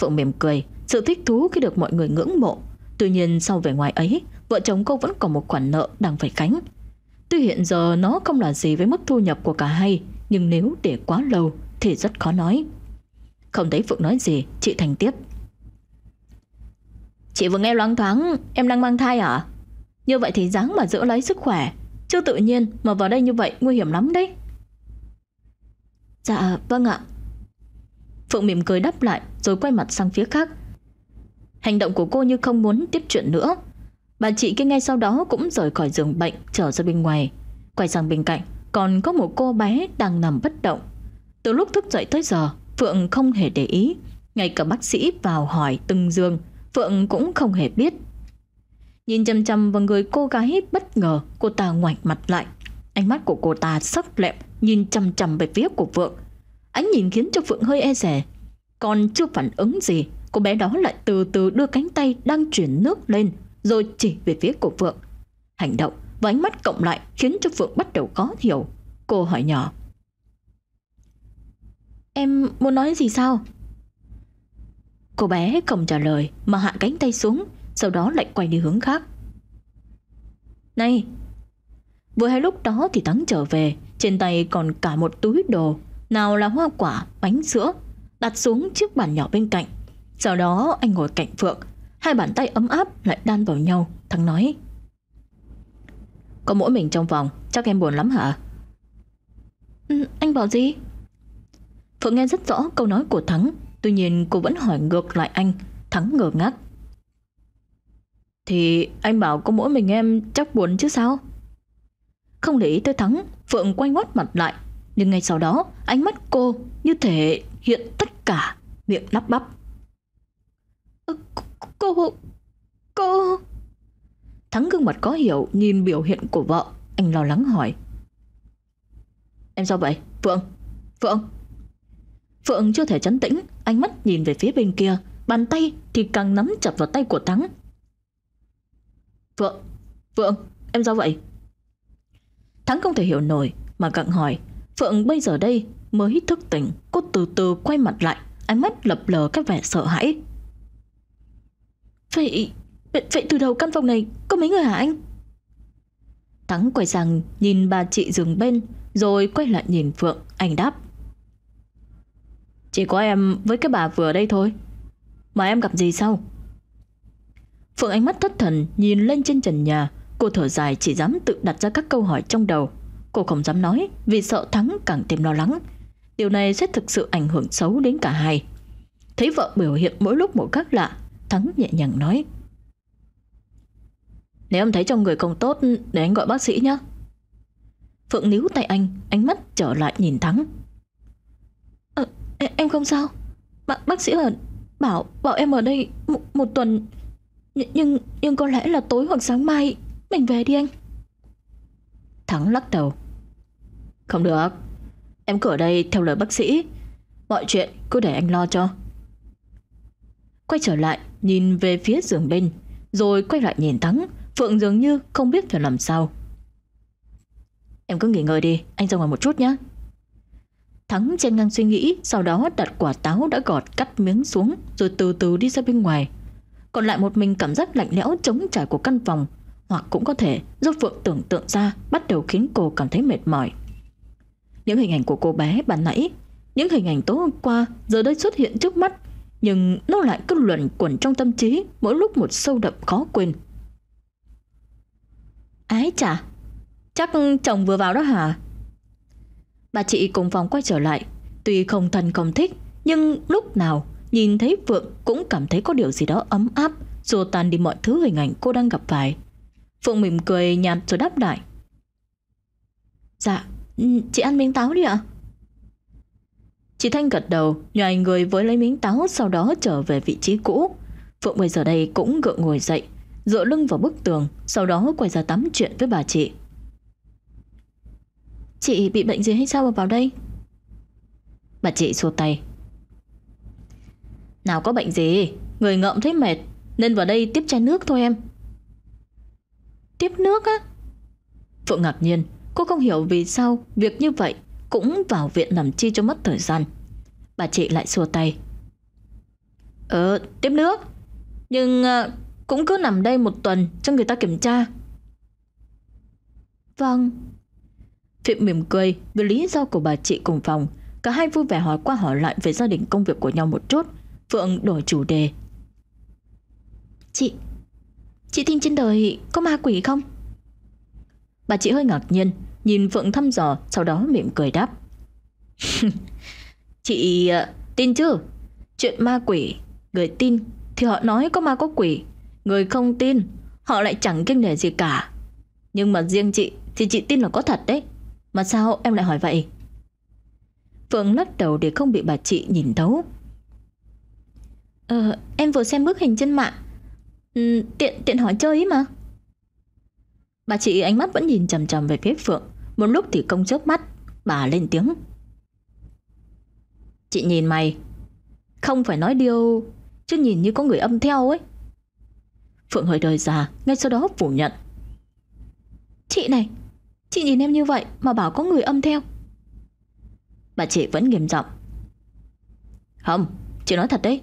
Phượng mỉm cười sự thích thú khi được mọi người ngưỡng mộ Tuy nhiên sau vẻ ngoài ấy Vợ chồng cô vẫn còn một khoản nợ đang phải gánh Tuy hiện giờ nó không là gì với mức thu nhập của cả hai Nhưng nếu để quá lâu Thì rất khó nói Không thấy Phượng nói gì Chị Thành tiếp Chị vừa nghe loáng thoáng Em đang mang thai à Như vậy thì dáng mà giữ lấy sức khỏe Chứ tự nhiên mà vào đây như vậy nguy hiểm lắm đấy Dạ vâng ạ Phượng mỉm cười đáp lại rồi quay mặt sang phía khác Hành động của cô như không muốn tiếp chuyện nữa Bà chị kia ngay sau đó cũng rời khỏi giường bệnh Trở ra bên ngoài Quay sang bên cạnh Còn có một cô bé đang nằm bất động Từ lúc thức dậy tới giờ Phượng không hề để ý Ngay cả bác sĩ vào hỏi từng giường Phượng cũng không hề biết Nhìn chăm chăm vào người cô gái bất ngờ Cô ta ngoảnh mặt lại Ánh mắt của cô ta sắc lẹm Nhìn chăm chăm về phía của Phượng Ánh nhìn khiến cho Phượng hơi e rẻ Còn chưa phản ứng gì cô bé đó lại từ từ đưa cánh tay đang chuyển nước lên rồi chỉ về phía của Phượng. Hành động và ánh mắt cộng lại khiến cho Phượng bắt đầu có hiểu. Cô hỏi nhỏ. Em muốn nói gì sao? Cô bé không trả lời mà hạ cánh tay xuống, sau đó lại quay đi hướng khác. Này! Vừa hai lúc đó thì Thắng trở về, trên tay còn cả một túi đồ, nào là hoa quả, bánh sữa, đặt xuống chiếc bàn nhỏ bên cạnh sau đó anh ngồi cạnh Phượng Hai bàn tay ấm áp lại đan vào nhau Thắng nói Có mỗi mình trong phòng Chắc em buồn lắm hả ừ, Anh bảo gì Phượng nghe rất rõ câu nói của Thắng Tuy nhiên cô vẫn hỏi ngược lại anh Thắng ngờ ngác Thì anh bảo có mỗi mình em chắc buồn chứ sao Không để ý tới Thắng Phượng quay ngoắt mặt lại Nhưng ngay sau đó ánh mắt cô như thể hiện tất cả miệng lắp bắp Ờ, cô... cô... Thắng gương mặt có hiểu nhìn biểu hiện của vợ, anh lo lắng hỏi. Em sao vậy? Phượng? Phượng? Phượng chưa thể chấn tĩnh, ánh mắt nhìn về phía bên kia, bàn tay thì càng nắm chặt vào tay của Thắng. Phượng, Phượng, em sao vậy? Thắng không thể hiểu nổi mà cặng hỏi, Phượng bây giờ đây mới thức tỉnh, cô từ từ quay mặt lại, ánh mắt lập lờ cái vẻ sợ hãi. Vậy, vậy, vậy từ đầu căn phòng này có mấy người hả anh? Thắng quay sang nhìn bà chị dừng bên Rồi quay lại nhìn Phượng Anh đáp Chỉ có em với cái bà vừa đây thôi Mà em gặp gì sao Phượng ánh mắt thất thần Nhìn lên trên trần nhà Cô thở dài chỉ dám tự đặt ra các câu hỏi trong đầu Cô không dám nói Vì sợ Thắng càng thêm lo lắng Điều này sẽ thực sự ảnh hưởng xấu đến cả hai Thấy vợ biểu hiện mỗi lúc một khác lạ Thắng nhẹ nhàng nói Nếu em thấy trong người không tốt Để anh gọi bác sĩ nhé Phượng níu tay anh Ánh mắt trở lại nhìn Thắng à, Em không sao Bác, bác sĩ ở bảo bảo em ở đây một, một tuần Nh nhưng nhưng có lẽ là tối hoặc sáng mai mình về đi anh thắng lắc đầu không được em cứ ở đây theo lời bác sĩ mọi chuyện cứ để anh lo cho quay trở lại nhìn về phía giường bên, rồi quay lại nhìn Thắng, Phượng dường như không biết phải làm sao. Em cứ nghỉ ngơi đi, anh ra ngoài một chút nhé. Thắng chen ngang suy nghĩ, sau đó đặt quả táo đã gọt cắt miếng xuống rồi từ từ đi ra bên ngoài. Còn lại một mình cảm giác lạnh lẽo chống trải của căn phòng, hoặc cũng có thể do Phượng tưởng tượng ra bắt đầu khiến cô cảm thấy mệt mỏi. Những hình ảnh của cô bé bạn nãy, những hình ảnh tối hôm qua giờ đây xuất hiện trước mắt nhưng nó lại cứ luẩn quẩn trong tâm trí mỗi lúc một sâu đậm khó quên. Ái chà, chắc chồng vừa vào đó hả? Bà chị cùng phòng quay trở lại, tuy không thân không thích, nhưng lúc nào nhìn thấy Phượng cũng cảm thấy có điều gì đó ấm áp, xua tan đi mọi thứ hình ảnh cô đang gặp phải. Phượng mỉm cười nhạt rồi đáp lại. Dạ, ừ, chị ăn miếng táo đi ạ. Chị Thanh gật đầu, nhòi người với lấy miếng táo sau đó trở về vị trí cũ. Phượng bây giờ đây cũng gượng ngồi dậy, dựa lưng vào bức tường, sau đó quay ra tắm chuyện với bà chị. Chị bị bệnh gì hay sao mà vào đây? Bà chị xua tay. Nào có bệnh gì, người ngợm thấy mệt, nên vào đây tiếp chai nước thôi em. Tiếp nước á? Phượng ngạc nhiên, cô không hiểu vì sao việc như vậy cũng vào viện nằm chi cho mất thời gian. Bà chị lại xua tay. Ờ, tiếp nước. Nhưng ờ, cũng cứ nằm đây một tuần cho người ta kiểm tra. Vâng. Phịm mỉm cười vì lý do của bà chị cùng phòng. Cả hai vui vẻ hỏi qua hỏi lại về gia đình công việc của nhau một chút. Phượng đổi chủ đề. Chị, chị tin trên đời có ma quỷ không? Bà chị hơi ngạc nhiên nhìn Phượng thăm dò, sau đó mỉm cười đáp. Chị ờ, tin chứ? Chuyện ma quỷ, người tin thì họ nói có ma có quỷ, người không tin, họ lại chẳng kinh nể gì cả. Nhưng mà riêng chị thì chị tin là có thật đấy. Mà sao em lại hỏi vậy? Phượng lắc đầu để không bị bà chị nhìn thấu. Ờ, em vừa xem bức hình trên mạng. Ừ, tiện tiện hỏi chơi ý mà. Bà chị ánh mắt vẫn nhìn chằm chằm về phía Phượng. Một lúc thì công chớp mắt Bà lên tiếng Chị nhìn mày Không phải nói điều Chứ nhìn như có người âm theo ấy Phượng hơi đời già Ngay sau đó phủ nhận Chị này Chị nhìn em như vậy mà bảo có người âm theo Bà chị vẫn nghiêm giọng Không Chị nói thật đấy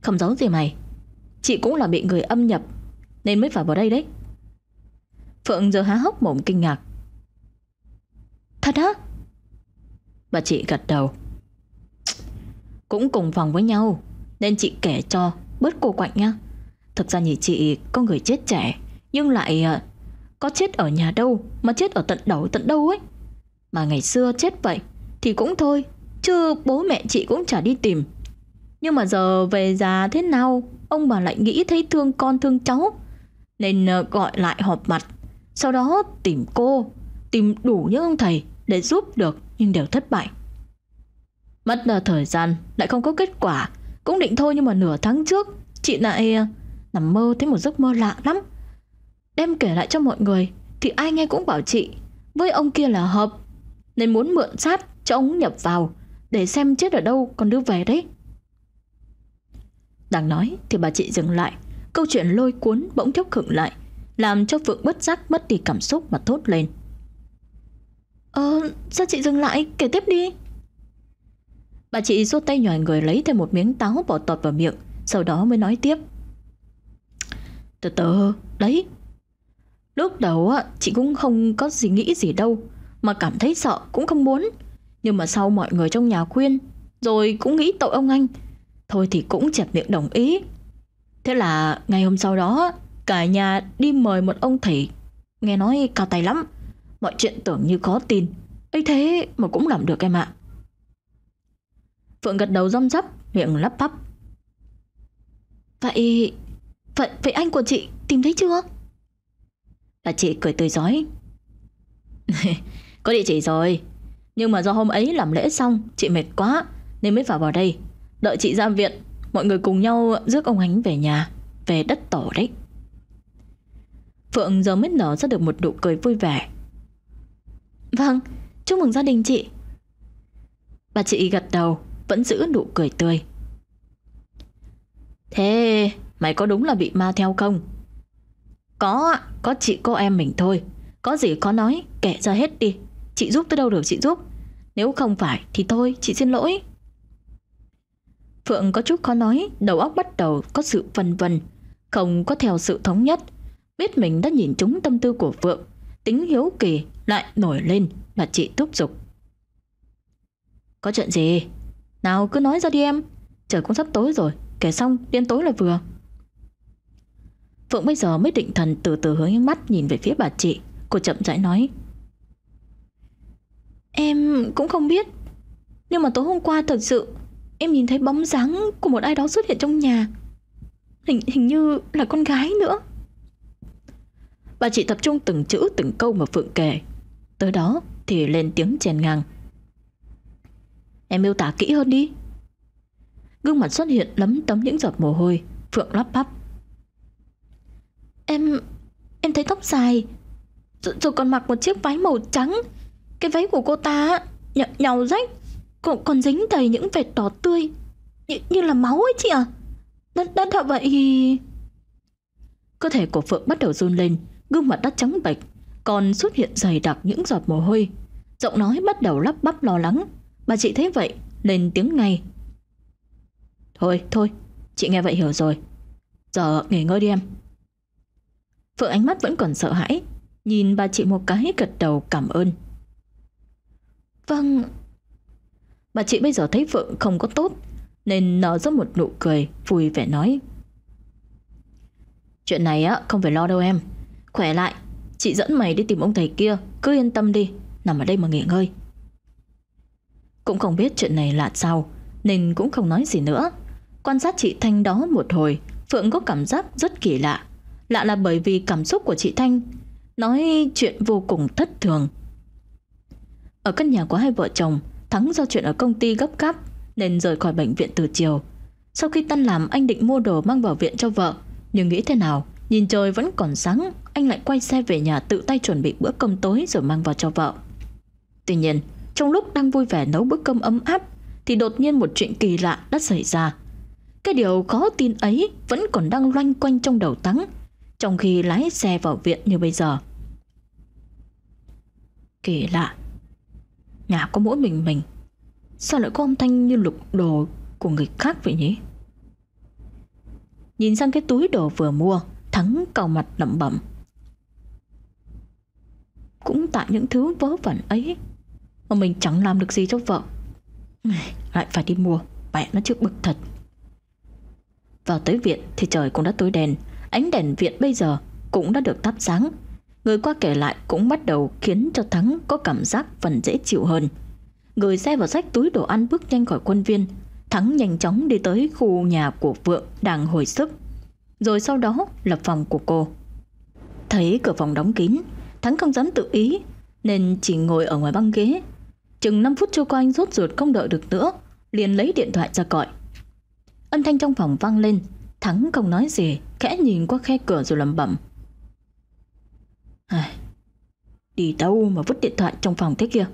Không giống gì mày Chị cũng là bị người âm nhập Nên mới phải vào đây đấy Phượng giờ há hốc mồm kinh ngạc Thật á Bà chị gật đầu Cũng cùng phòng với nhau Nên chị kể cho bớt cô quạnh nhá Thực ra nhỉ chị có người chết trẻ Nhưng lại ờ, có chết ở nhà đâu Mà chết ở tận đầu tận đâu ấy Mà ngày xưa chết vậy Thì cũng thôi Chứ bố mẹ chị cũng chả đi tìm Nhưng mà giờ về già thế nào Ông bà lại nghĩ thấy thương con thương cháu Nên ờ, gọi lại họp mặt Sau đó tìm cô Tìm đủ những ông thầy để giúp được nhưng đều thất bại. Mất thời gian lại không có kết quả, cũng định thôi nhưng mà nửa tháng trước chị lại à, nằm mơ thấy một giấc mơ lạ lắm. Đem kể lại cho mọi người thì ai nghe cũng bảo chị với ông kia là hợp nên muốn mượn sát cho ông nhập vào để xem chết ở đâu còn đưa về đấy. Đang nói thì bà chị dừng lại, câu chuyện lôi cuốn bỗng chốc khựng lại, làm cho Phượng bất giác mất đi cảm xúc mà thốt lên. Ờ, sao chị dừng lại, kể tiếp đi. Bà chị rút tay nhòi người lấy thêm một miếng táo bỏ tọt vào miệng, sau đó mới nói tiếp. Từ từ, đấy. Lúc đầu á, chị cũng không có gì nghĩ gì đâu, mà cảm thấy sợ cũng không muốn. Nhưng mà sau mọi người trong nhà khuyên, rồi cũng nghĩ tội ông anh. Thôi thì cũng chẹp miệng đồng ý. Thế là ngày hôm sau đó, cả nhà đi mời một ông thầy, nghe nói cao tay lắm. Mọi chuyện tưởng như khó tin ấy thế mà cũng làm được em ạ Phượng gật đầu răm rắp Miệng lắp bắp Vậy Vậy vậy anh của chị tìm thấy chưa Bà chị cười tươi giói Có địa chỉ rồi Nhưng mà do hôm ấy làm lễ xong Chị mệt quá Nên mới phải vào đây Đợi chị ra viện Mọi người cùng nhau rước ông Ánh về nhà Về đất tổ đấy Phượng giờ mới nở ra được một nụ cười vui vẻ Vâng, chúc mừng gia đình chị. Bà chị gật đầu, vẫn giữ nụ cười tươi. Thế mày có đúng là bị ma theo không? Có ạ, có chị cô em mình thôi. Có gì có nói, kể ra hết đi. Chị giúp tới đâu được chị giúp. Nếu không phải thì thôi, chị xin lỗi. Phượng có chút khó nói, đầu óc bắt đầu có sự vần vần, không có theo sự thống nhất. Biết mình đã nhìn trúng tâm tư của Phượng, tính hiếu kỳ lại nổi lên mà chị thúc giục. Có chuyện gì? Nào cứ nói ra đi em, trời cũng sắp tối rồi, kể xong đến tối là vừa. Phượng bây giờ mới định thần từ từ hướng mắt nhìn về phía bà chị, cô chậm rãi nói. Em cũng không biết, nhưng mà tối hôm qua thật sự em nhìn thấy bóng dáng của một ai đó xuất hiện trong nhà. Hình hình như là con gái nữa. Bà chỉ tập trung từng chữ từng câu mà Phượng kể Tới đó thì lên tiếng chèn ngang Em miêu tả kỹ hơn đi Gương mặt xuất hiện lấm tấm những giọt mồ hôi Phượng lắp bắp Em... em thấy tóc dài rồi, rồi còn mặc một chiếc váy màu trắng Cái váy của cô ta nh rách còn, còn dính đầy những vệt đỏ tươi Như, như là máu ấy chị ạ Đã, đã thật vậy Cơ thể của Phượng bắt đầu run lên gương mặt đã trắng bệch, còn xuất hiện dày đặc những giọt mồ hôi. Giọng nói bắt đầu lắp bắp lo lắng. Bà chị thấy vậy, lên tiếng ngay. Thôi, thôi, chị nghe vậy hiểu rồi. Giờ nghỉ ngơi đi em. Phượng ánh mắt vẫn còn sợ hãi, nhìn bà chị một cái gật đầu cảm ơn. Vâng. Bà chị bây giờ thấy Phượng không có tốt, nên nở ra một nụ cười, vui vẻ nói. Chuyện này á không phải lo đâu em Khỏe lại Chị dẫn mày đi tìm ông thầy kia Cứ yên tâm đi Nằm ở đây mà nghỉ ngơi Cũng không biết chuyện này là sao Nên cũng không nói gì nữa Quan sát chị Thanh đó một hồi Phượng có cảm giác rất kỳ lạ Lạ là bởi vì cảm xúc của chị Thanh Nói chuyện vô cùng thất thường Ở căn nhà của hai vợ chồng Thắng do chuyện ở công ty gấp gáp Nên rời khỏi bệnh viện từ chiều Sau khi tan làm anh định mua đồ mang vào viện cho vợ Nhưng nghĩ thế nào Nhìn trời vẫn còn sáng, anh lại quay xe về nhà tự tay chuẩn bị bữa cơm tối rồi mang vào cho vợ. Tuy nhiên, trong lúc đang vui vẻ nấu bữa cơm ấm áp thì đột nhiên một chuyện kỳ lạ đã xảy ra. Cái điều khó tin ấy vẫn còn đang loanh quanh trong đầu Thắng, trong khi lái xe vào viện như bây giờ. Kỳ lạ. Nhà có mỗi mình mình. Sao lại có âm thanh như lục đồ của người khác vậy nhỉ? Nhìn sang cái túi đồ vừa mua, Thắng cầu mặt lẩm bẩm Cũng tại những thứ vớ vẩn ấy Mà mình chẳng làm được gì cho vợ Lại phải đi mua Mẹ nó trước bực thật Vào tới viện thì trời cũng đã tối đèn Ánh đèn viện bây giờ cũng đã được thắp sáng Người qua kể lại cũng bắt đầu khiến cho Thắng có cảm giác phần dễ chịu hơn Người xe vào sách túi đồ ăn bước nhanh khỏi quân viên Thắng nhanh chóng đi tới khu nhà của Vượng đang hồi sức rồi sau đó là phòng của cô Thấy cửa phòng đóng kín Thắng không dám tự ý Nên chỉ ngồi ở ngoài băng ghế Chừng 5 phút trôi qua anh rốt ruột không đợi được nữa Liền lấy điện thoại ra gọi Âm thanh trong phòng vang lên Thắng không nói gì Khẽ nhìn qua khe cửa rồi lẩm bẩm à, Đi đâu mà vứt điện thoại trong phòng thế kia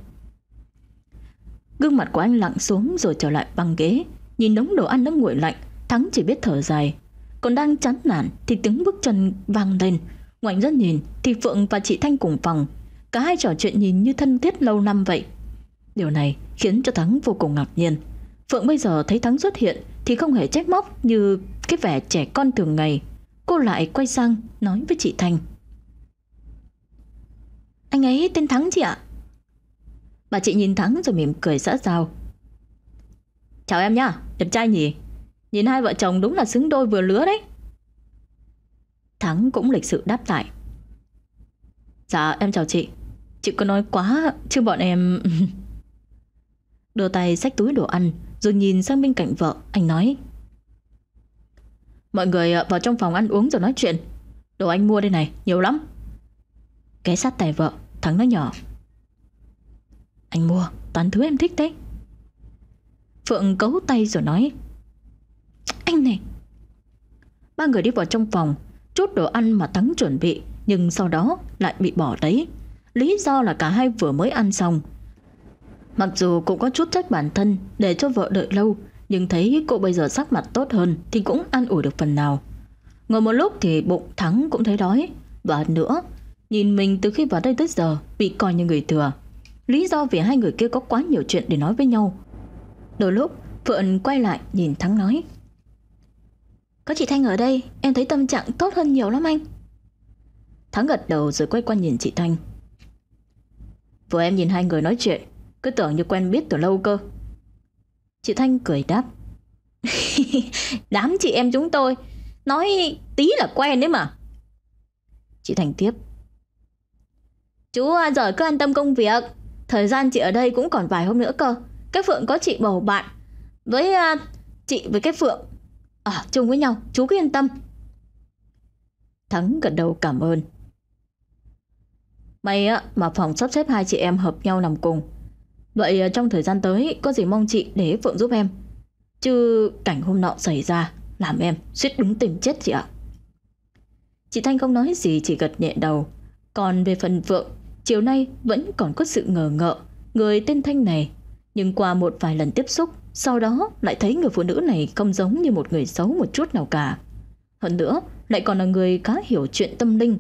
Gương mặt của anh lặng xuống rồi trở lại băng ghế Nhìn đống đồ ăn đã nguội lạnh Thắng chỉ biết thở dài còn đang chán nản thì tiếng bước chân vang lên. Ngoảnh ra nhìn thì Phượng và chị Thanh cùng phòng. Cả hai trò chuyện nhìn như thân thiết lâu năm vậy. Điều này khiến cho Thắng vô cùng ngạc nhiên. Phượng bây giờ thấy Thắng xuất hiện thì không hề trách móc như cái vẻ trẻ con thường ngày. Cô lại quay sang nói với chị Thanh. Anh ấy tên Thắng chị ạ. Bà chị nhìn Thắng rồi mỉm cười xã giao. Chào em nhá, đẹp trai nhỉ? Nhìn hai vợ chồng đúng là xứng đôi vừa lứa đấy Thắng cũng lịch sự đáp lại Dạ em chào chị Chị có nói quá chứ bọn em Đưa tay xách túi đồ ăn Rồi nhìn sang bên cạnh vợ Anh nói Mọi người à, vào trong phòng ăn uống rồi nói chuyện Đồ anh mua đây này nhiều lắm Ké sát tài vợ Thắng nói nhỏ Anh mua toàn thứ em thích đấy Phượng cấu tay rồi nói anh này Ba người đi vào trong phòng Chút đồ ăn mà Thắng chuẩn bị Nhưng sau đó lại bị bỏ đấy Lý do là cả hai vừa mới ăn xong Mặc dù cũng có chút trách bản thân Để cho vợ đợi lâu Nhưng thấy cô bây giờ sắc mặt tốt hơn Thì cũng ăn ủi được phần nào Ngồi một lúc thì bụng Thắng cũng thấy đói Và nữa Nhìn mình từ khi vào đây tới giờ Bị coi như người thừa Lý do vì hai người kia có quá nhiều chuyện để nói với nhau Đôi lúc Phượng quay lại nhìn Thắng nói có chị Thanh ở đây Em thấy tâm trạng tốt hơn nhiều lắm anh Thắng gật đầu rồi quay qua nhìn chị Thanh Vừa em nhìn hai người nói chuyện Cứ tưởng như quen biết từ lâu cơ Chị Thanh cười đáp Đám chị em chúng tôi Nói tí là quen đấy mà Chị Thanh tiếp Chú à, giỏi cứ an tâm công việc Thời gian chị ở đây cũng còn vài hôm nữa cơ Cái Phượng có chị bầu bạn Với uh, chị với cái Phượng ở à, chung với nhau, chú cứ yên tâm. Thắng gật đầu cảm ơn. May á mà phòng sắp xếp hai chị em hợp nhau nằm cùng. Vậy à, trong thời gian tới có gì mong chị để Phượng giúp em. Chứ cảnh hôm nọ xảy ra làm em suýt đúng tình chết chị ạ. Chị Thanh không nói gì chỉ gật nhẹ đầu. Còn về phần Phượng, chiều nay vẫn còn có sự ngờ ngợ người tên Thanh này. Nhưng qua một vài lần tiếp xúc sau đó lại thấy người phụ nữ này không giống như một người xấu một chút nào cả. Hơn nữa, lại còn là người khá hiểu chuyện tâm linh.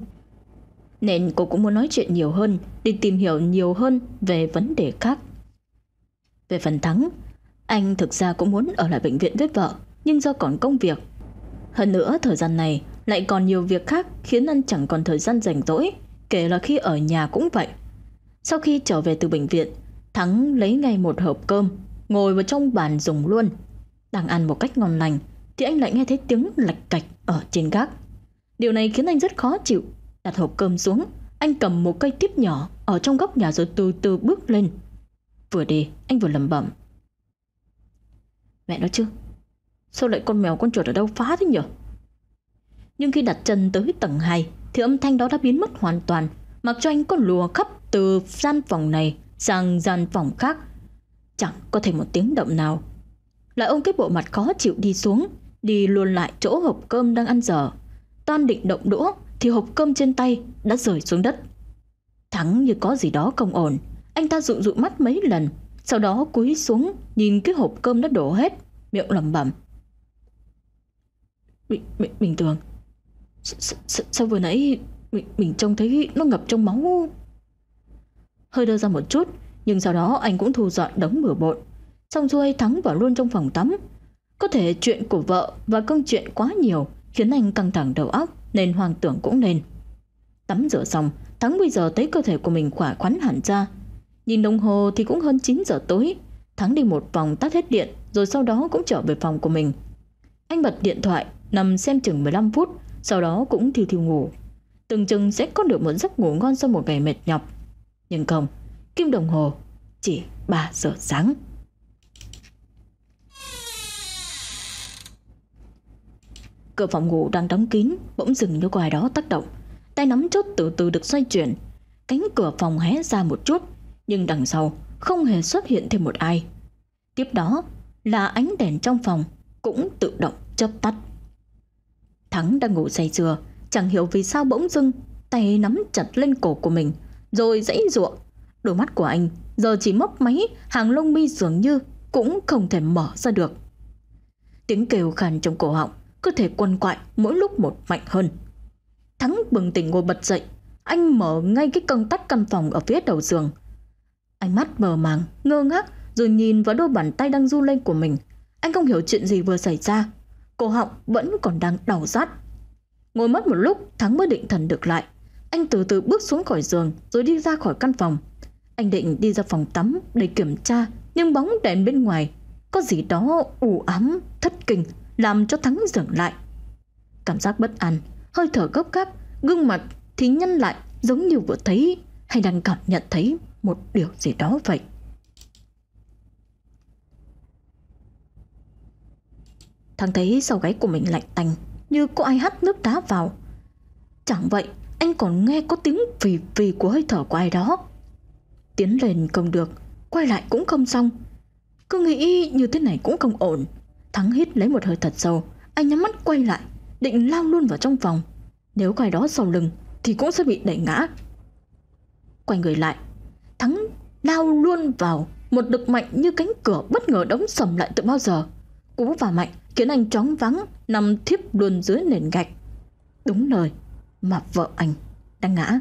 Nên cô cũng muốn nói chuyện nhiều hơn, đi tìm hiểu nhiều hơn về vấn đề khác. Về phần thắng, anh thực ra cũng muốn ở lại bệnh viện với vợ, nhưng do còn công việc. Hơn nữa, thời gian này lại còn nhiều việc khác khiến anh chẳng còn thời gian rảnh rỗi, kể là khi ở nhà cũng vậy. Sau khi trở về từ bệnh viện, Thắng lấy ngay một hộp cơm ngồi vào trong bàn dùng luôn. Đang ăn một cách ngon lành thì anh lại nghe thấy tiếng lạch cạch ở trên gác. Điều này khiến anh rất khó chịu. Đặt hộp cơm xuống, anh cầm một cây tiếp nhỏ ở trong góc nhà rồi từ từ bước lên. Vừa đi, anh vừa lẩm bẩm. Mẹ nói chứ, sao lại con mèo con chuột ở đâu phá thế nhỉ? Nhưng khi đặt chân tới tầng 2 thì âm thanh đó đã biến mất hoàn toàn, mặc cho anh có lùa khắp từ gian phòng này sang gian phòng khác Chẳng có thể một tiếng động nào Lại ông cái bộ mặt khó chịu đi xuống Đi luôn lại chỗ hộp cơm đang ăn dở Toan định động đũa Thì hộp cơm trên tay đã rời xuống đất Thắng như có gì đó không ổn Anh ta dụ dụ mắt mấy lần Sau đó cúi xuống Nhìn cái hộp cơm đã đổ hết Miệng lẩm bẩm bình, bình, bình thường S -s Sao vừa nãy mình, mình trông thấy nó ngập trong máu Hơi đưa ra một chút nhưng sau đó anh cũng thu dọn đống bừa bộn Xong xuôi Thắng vào luôn trong phòng tắm Có thể chuyện của vợ và công chuyện quá nhiều Khiến anh căng thẳng đầu óc Nên hoang tưởng cũng nên Tắm rửa xong Thắng bây giờ thấy cơ thể của mình khỏa khoắn hẳn ra Nhìn đồng hồ thì cũng hơn 9 giờ tối Thắng đi một vòng tắt hết điện Rồi sau đó cũng trở về phòng của mình Anh bật điện thoại Nằm xem chừng 15 phút Sau đó cũng thiêu thiêu ngủ Từng chừng sẽ có được một giấc ngủ ngon sau một ngày mệt nhọc Nhưng không kim đồng hồ chỉ 3 giờ sáng. Cửa phòng ngủ đang đóng kín, bỗng dừng như có ai đó tác động. Tay nắm chốt từ từ được xoay chuyển. Cánh cửa phòng hé ra một chút, nhưng đằng sau không hề xuất hiện thêm một ai. Tiếp đó là ánh đèn trong phòng cũng tự động chớp tắt. Thắng đang ngủ say sưa, chẳng hiểu vì sao bỗng dưng tay nắm chặt lên cổ của mình, rồi dãy ruộng Đôi mắt của anh giờ chỉ mấp máy, hàng lông mi dường như cũng không thể mở ra được. Tiếng kêu khàn trong cổ họng, cơ thể quằn quại mỗi lúc một mạnh hơn. Thắng bừng tỉnh ngồi bật dậy, anh mở ngay cái công tắc căn phòng ở phía đầu giường. Ánh mắt mờ màng, ngơ ngác rồi nhìn vào đôi bàn tay đang run lên của mình. Anh không hiểu chuyện gì vừa xảy ra, cổ họng vẫn còn đang đau rát. Ngồi mất một lúc, Thắng mới định thần được lại. Anh từ từ bước xuống khỏi giường rồi đi ra khỏi căn phòng, anh định đi ra phòng tắm để kiểm tra, nhưng bóng đèn bên ngoài có gì đó ủ ám, thất kinh, làm cho Thắng dừng lại. Cảm giác bất an, hơi thở gấp gáp, gương mặt thì nhăn lại giống như vừa thấy hay đang cảm nhận thấy một điều gì đó vậy. Thắng thấy sau gáy của mình lạnh tành Như có ai hắt nước đá vào Chẳng vậy anh còn nghe có tiếng vì vì của hơi thở của ai đó Tiến lên không được Quay lại cũng không xong Cứ nghĩ như thế này cũng không ổn Thắng hít lấy một hơi thật sâu Anh nhắm mắt quay lại Định lao luôn vào trong phòng Nếu ai đó sau lưng Thì cũng sẽ bị đẩy ngã Quay người lại Thắng lao luôn vào Một lực mạnh như cánh cửa bất ngờ đóng sầm lại từ bao giờ Cú và mạnh khiến anh chóng vắng Nằm thiếp luôn dưới nền gạch Đúng lời Mà vợ anh đang ngã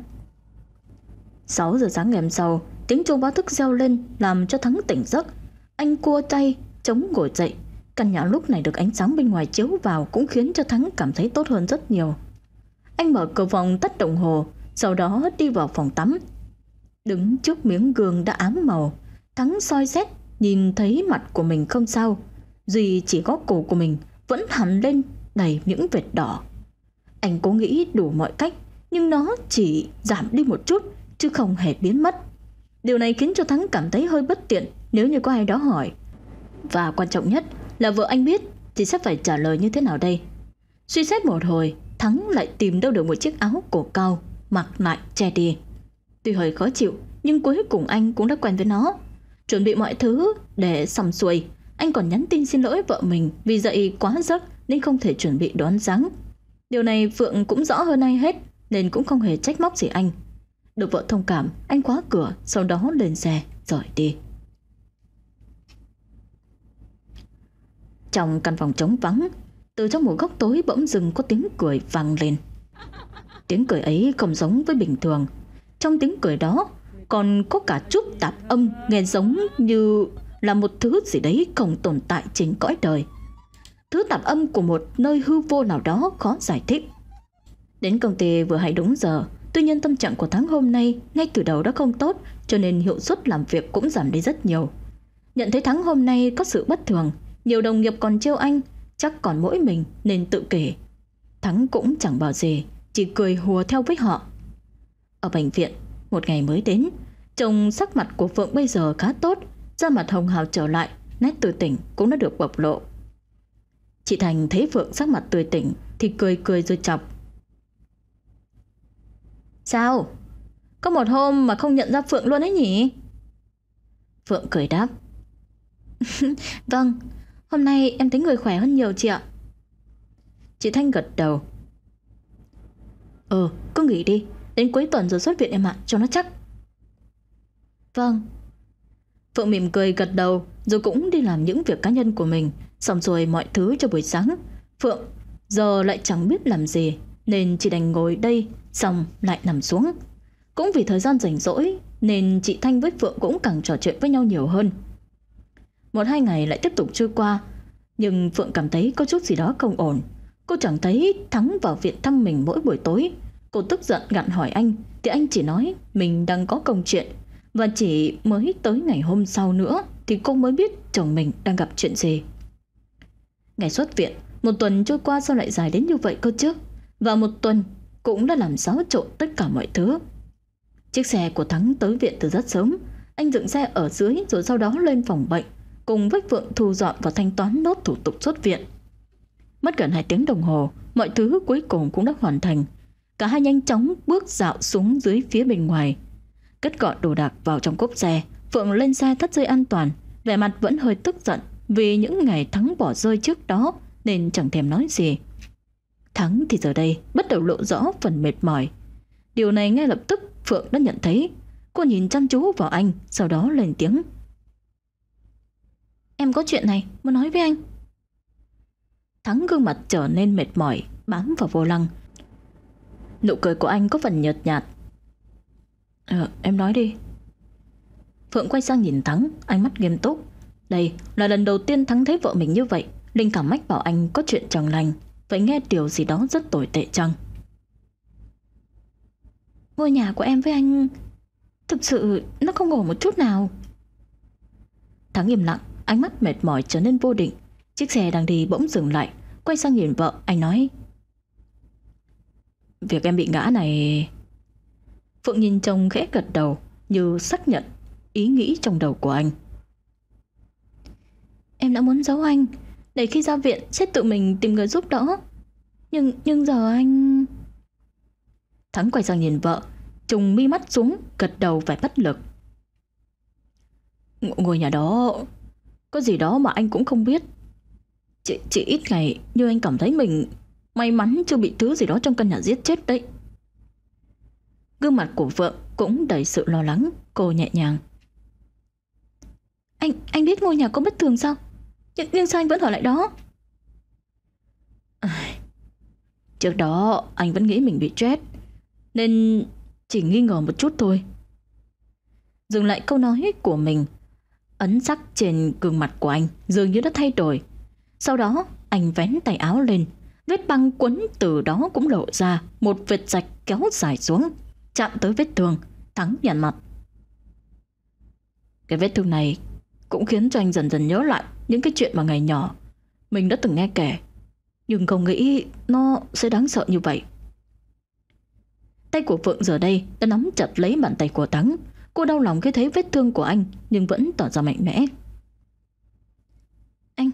6 giờ sáng ngày hôm sau Tiếng chuông báo thức reo lên làm cho Thắng tỉnh giấc. Anh cua tay, chống ngồi dậy. Căn nhà lúc này được ánh sáng bên ngoài chiếu vào cũng khiến cho Thắng cảm thấy tốt hơn rất nhiều. Anh mở cửa phòng tắt đồng hồ, sau đó đi vào phòng tắm. Đứng trước miếng gương đã ám màu, Thắng soi xét, nhìn thấy mặt của mình không sao. Duy chỉ có cổ của mình vẫn hẳn lên đầy những vệt đỏ. Anh cố nghĩ đủ mọi cách, nhưng nó chỉ giảm đi một chút, chứ không hề biến mất. Điều này khiến cho Thắng cảm thấy hơi bất tiện nếu như có ai đó hỏi. Và quan trọng nhất là vợ anh biết thì sắp phải trả lời như thế nào đây. Suy xét một hồi, Thắng lại tìm đâu được một chiếc áo cổ cao, mặc lại che đi. Tuy hơi khó chịu, nhưng cuối cùng anh cũng đã quen với nó. Chuẩn bị mọi thứ để xong xuôi, anh còn nhắn tin xin lỗi vợ mình vì dậy quá giấc nên không thể chuẩn bị đón dáng. Điều này Phượng cũng rõ hơn ai hết nên cũng không hề trách móc gì anh. Được vợ thông cảm Anh khóa cửa Sau đó lên xe rồi đi Trong căn phòng trống vắng Từ trong một góc tối bỗng dừng có tiếng cười vang lên Tiếng cười ấy không giống với bình thường Trong tiếng cười đó Còn có cả chút tạp âm Nghe giống như là một thứ gì đấy không tồn tại trên cõi đời Thứ tạp âm của một nơi hư vô nào đó khó giải thích Đến công ty vừa hay đúng giờ Tuy nhiên tâm trạng của tháng hôm nay ngay từ đầu đã không tốt cho nên hiệu suất làm việc cũng giảm đi rất nhiều. Nhận thấy tháng hôm nay có sự bất thường, nhiều đồng nghiệp còn trêu anh, chắc còn mỗi mình nên tự kể. Thắng cũng chẳng bảo gì, chỉ cười hùa theo với họ. Ở bệnh viện, một ngày mới đến, trông sắc mặt của Phượng bây giờ khá tốt, da mặt hồng hào trở lại, nét tươi tỉnh cũng đã được bộc lộ. Chị Thành thấy Phượng sắc mặt tươi tỉnh thì cười cười rồi chọc. Sao? Có một hôm mà không nhận ra Phượng luôn ấy nhỉ? Phượng cười đáp. vâng, hôm nay em thấy người khỏe hơn nhiều chị ạ. Chị Thanh gật đầu. Ờ, cứ nghỉ đi, đến cuối tuần rồi xuất viện em ạ, cho nó chắc. Vâng. Phượng mỉm cười gật đầu, rồi cũng đi làm những việc cá nhân của mình, xong rồi mọi thứ cho buổi sáng. Phượng giờ lại chẳng biết làm gì, nên chỉ đành ngồi đây xong lại nằm xuống. Cũng vì thời gian rảnh rỗi nên chị Thanh với Phượng cũng càng trò chuyện với nhau nhiều hơn. Một hai ngày lại tiếp tục trôi qua, nhưng Phượng cảm thấy có chút gì đó không ổn. Cô chẳng thấy Thắng vào viện thăm mình mỗi buổi tối. Cô tức giận gặn hỏi anh thì anh chỉ nói mình đang có công chuyện và chỉ mới tới ngày hôm sau nữa thì cô mới biết chồng mình đang gặp chuyện gì. Ngày xuất viện, một tuần trôi qua sao lại dài đến như vậy cơ chứ? Và một tuần cũng đã làm xáo trộn tất cả mọi thứ. Chiếc xe của Thắng tới viện từ rất sớm, anh dựng xe ở dưới rồi sau đó lên phòng bệnh, cùng với phượng thu dọn và thanh toán nốt thủ tục xuất viện. Mất gần 2 tiếng đồng hồ, mọi thứ cuối cùng cũng đã hoàn thành. Cả hai nhanh chóng bước dạo xuống dưới phía bên ngoài. Cất gọn đồ đạc vào trong cốp xe, Phượng lên xe thắt dây an toàn, vẻ mặt vẫn hơi tức giận vì những ngày Thắng bỏ rơi trước đó nên chẳng thèm nói gì. Thắng thì giờ đây bắt đầu lộ rõ phần mệt mỏi. Điều này ngay lập tức Phượng đã nhận thấy. Cô nhìn chăm chú vào anh, sau đó lên tiếng. Em có chuyện này, muốn nói với anh. Thắng gương mặt trở nên mệt mỏi, bám vào vô lăng. Nụ cười của anh có phần nhợt nhạt. Ờ, em nói đi. Phượng quay sang nhìn Thắng, ánh mắt nghiêm túc. Đây là lần đầu tiên Thắng thấy vợ mình như vậy, Linh cảm mách bảo anh có chuyện chẳng lành. Vậy nghe điều gì đó rất tồi tệ chăng Ngôi nhà của em với anh Thực sự nó không ổn một chút nào Thắng im lặng Ánh mắt mệt mỏi trở nên vô định Chiếc xe đang đi bỗng dừng lại Quay sang nhìn vợ anh nói Việc em bị ngã này Phượng nhìn chồng khẽ gật đầu Như xác nhận ý nghĩ trong đầu của anh Em đã muốn giấu anh để khi ra viện sẽ tự mình tìm người giúp đỡ Nhưng nhưng giờ anh Thắng quay sang nhìn vợ Trùng mi mắt xuống Gật đầu vẻ bất lực Ng Ngôi nhà đó Có gì đó mà anh cũng không biết Chỉ, chỉ ít ngày như anh cảm thấy mình May mắn chưa bị thứ gì đó trong căn nhà giết chết đấy Gương mặt của vợ cũng đầy sự lo lắng Cô nhẹ nhàng Anh anh biết ngôi nhà có bất thường sao nhưng sao anh vẫn ở lại đó Trước đó anh vẫn nghĩ mình bị chết Nên chỉ nghi ngờ một chút thôi Dừng lại câu nói của mình Ấn sắc trên gương mặt của anh dường như đã thay đổi Sau đó anh vén tay áo lên Vết băng quấn từ đó cũng lộ ra Một vệt rạch kéo dài xuống Chạm tới vết thương Thắng nhàn mặt Cái vết thương này Cũng khiến cho anh dần dần nhớ lại những cái chuyện mà ngày nhỏ mình đã từng nghe kể, nhưng không nghĩ nó sẽ đáng sợ như vậy. Tay của Phượng giờ đây đã nắm chặt lấy bàn tay của Thắng. Cô đau lòng khi thấy vết thương của anh nhưng vẫn tỏ ra mạnh mẽ. Anh,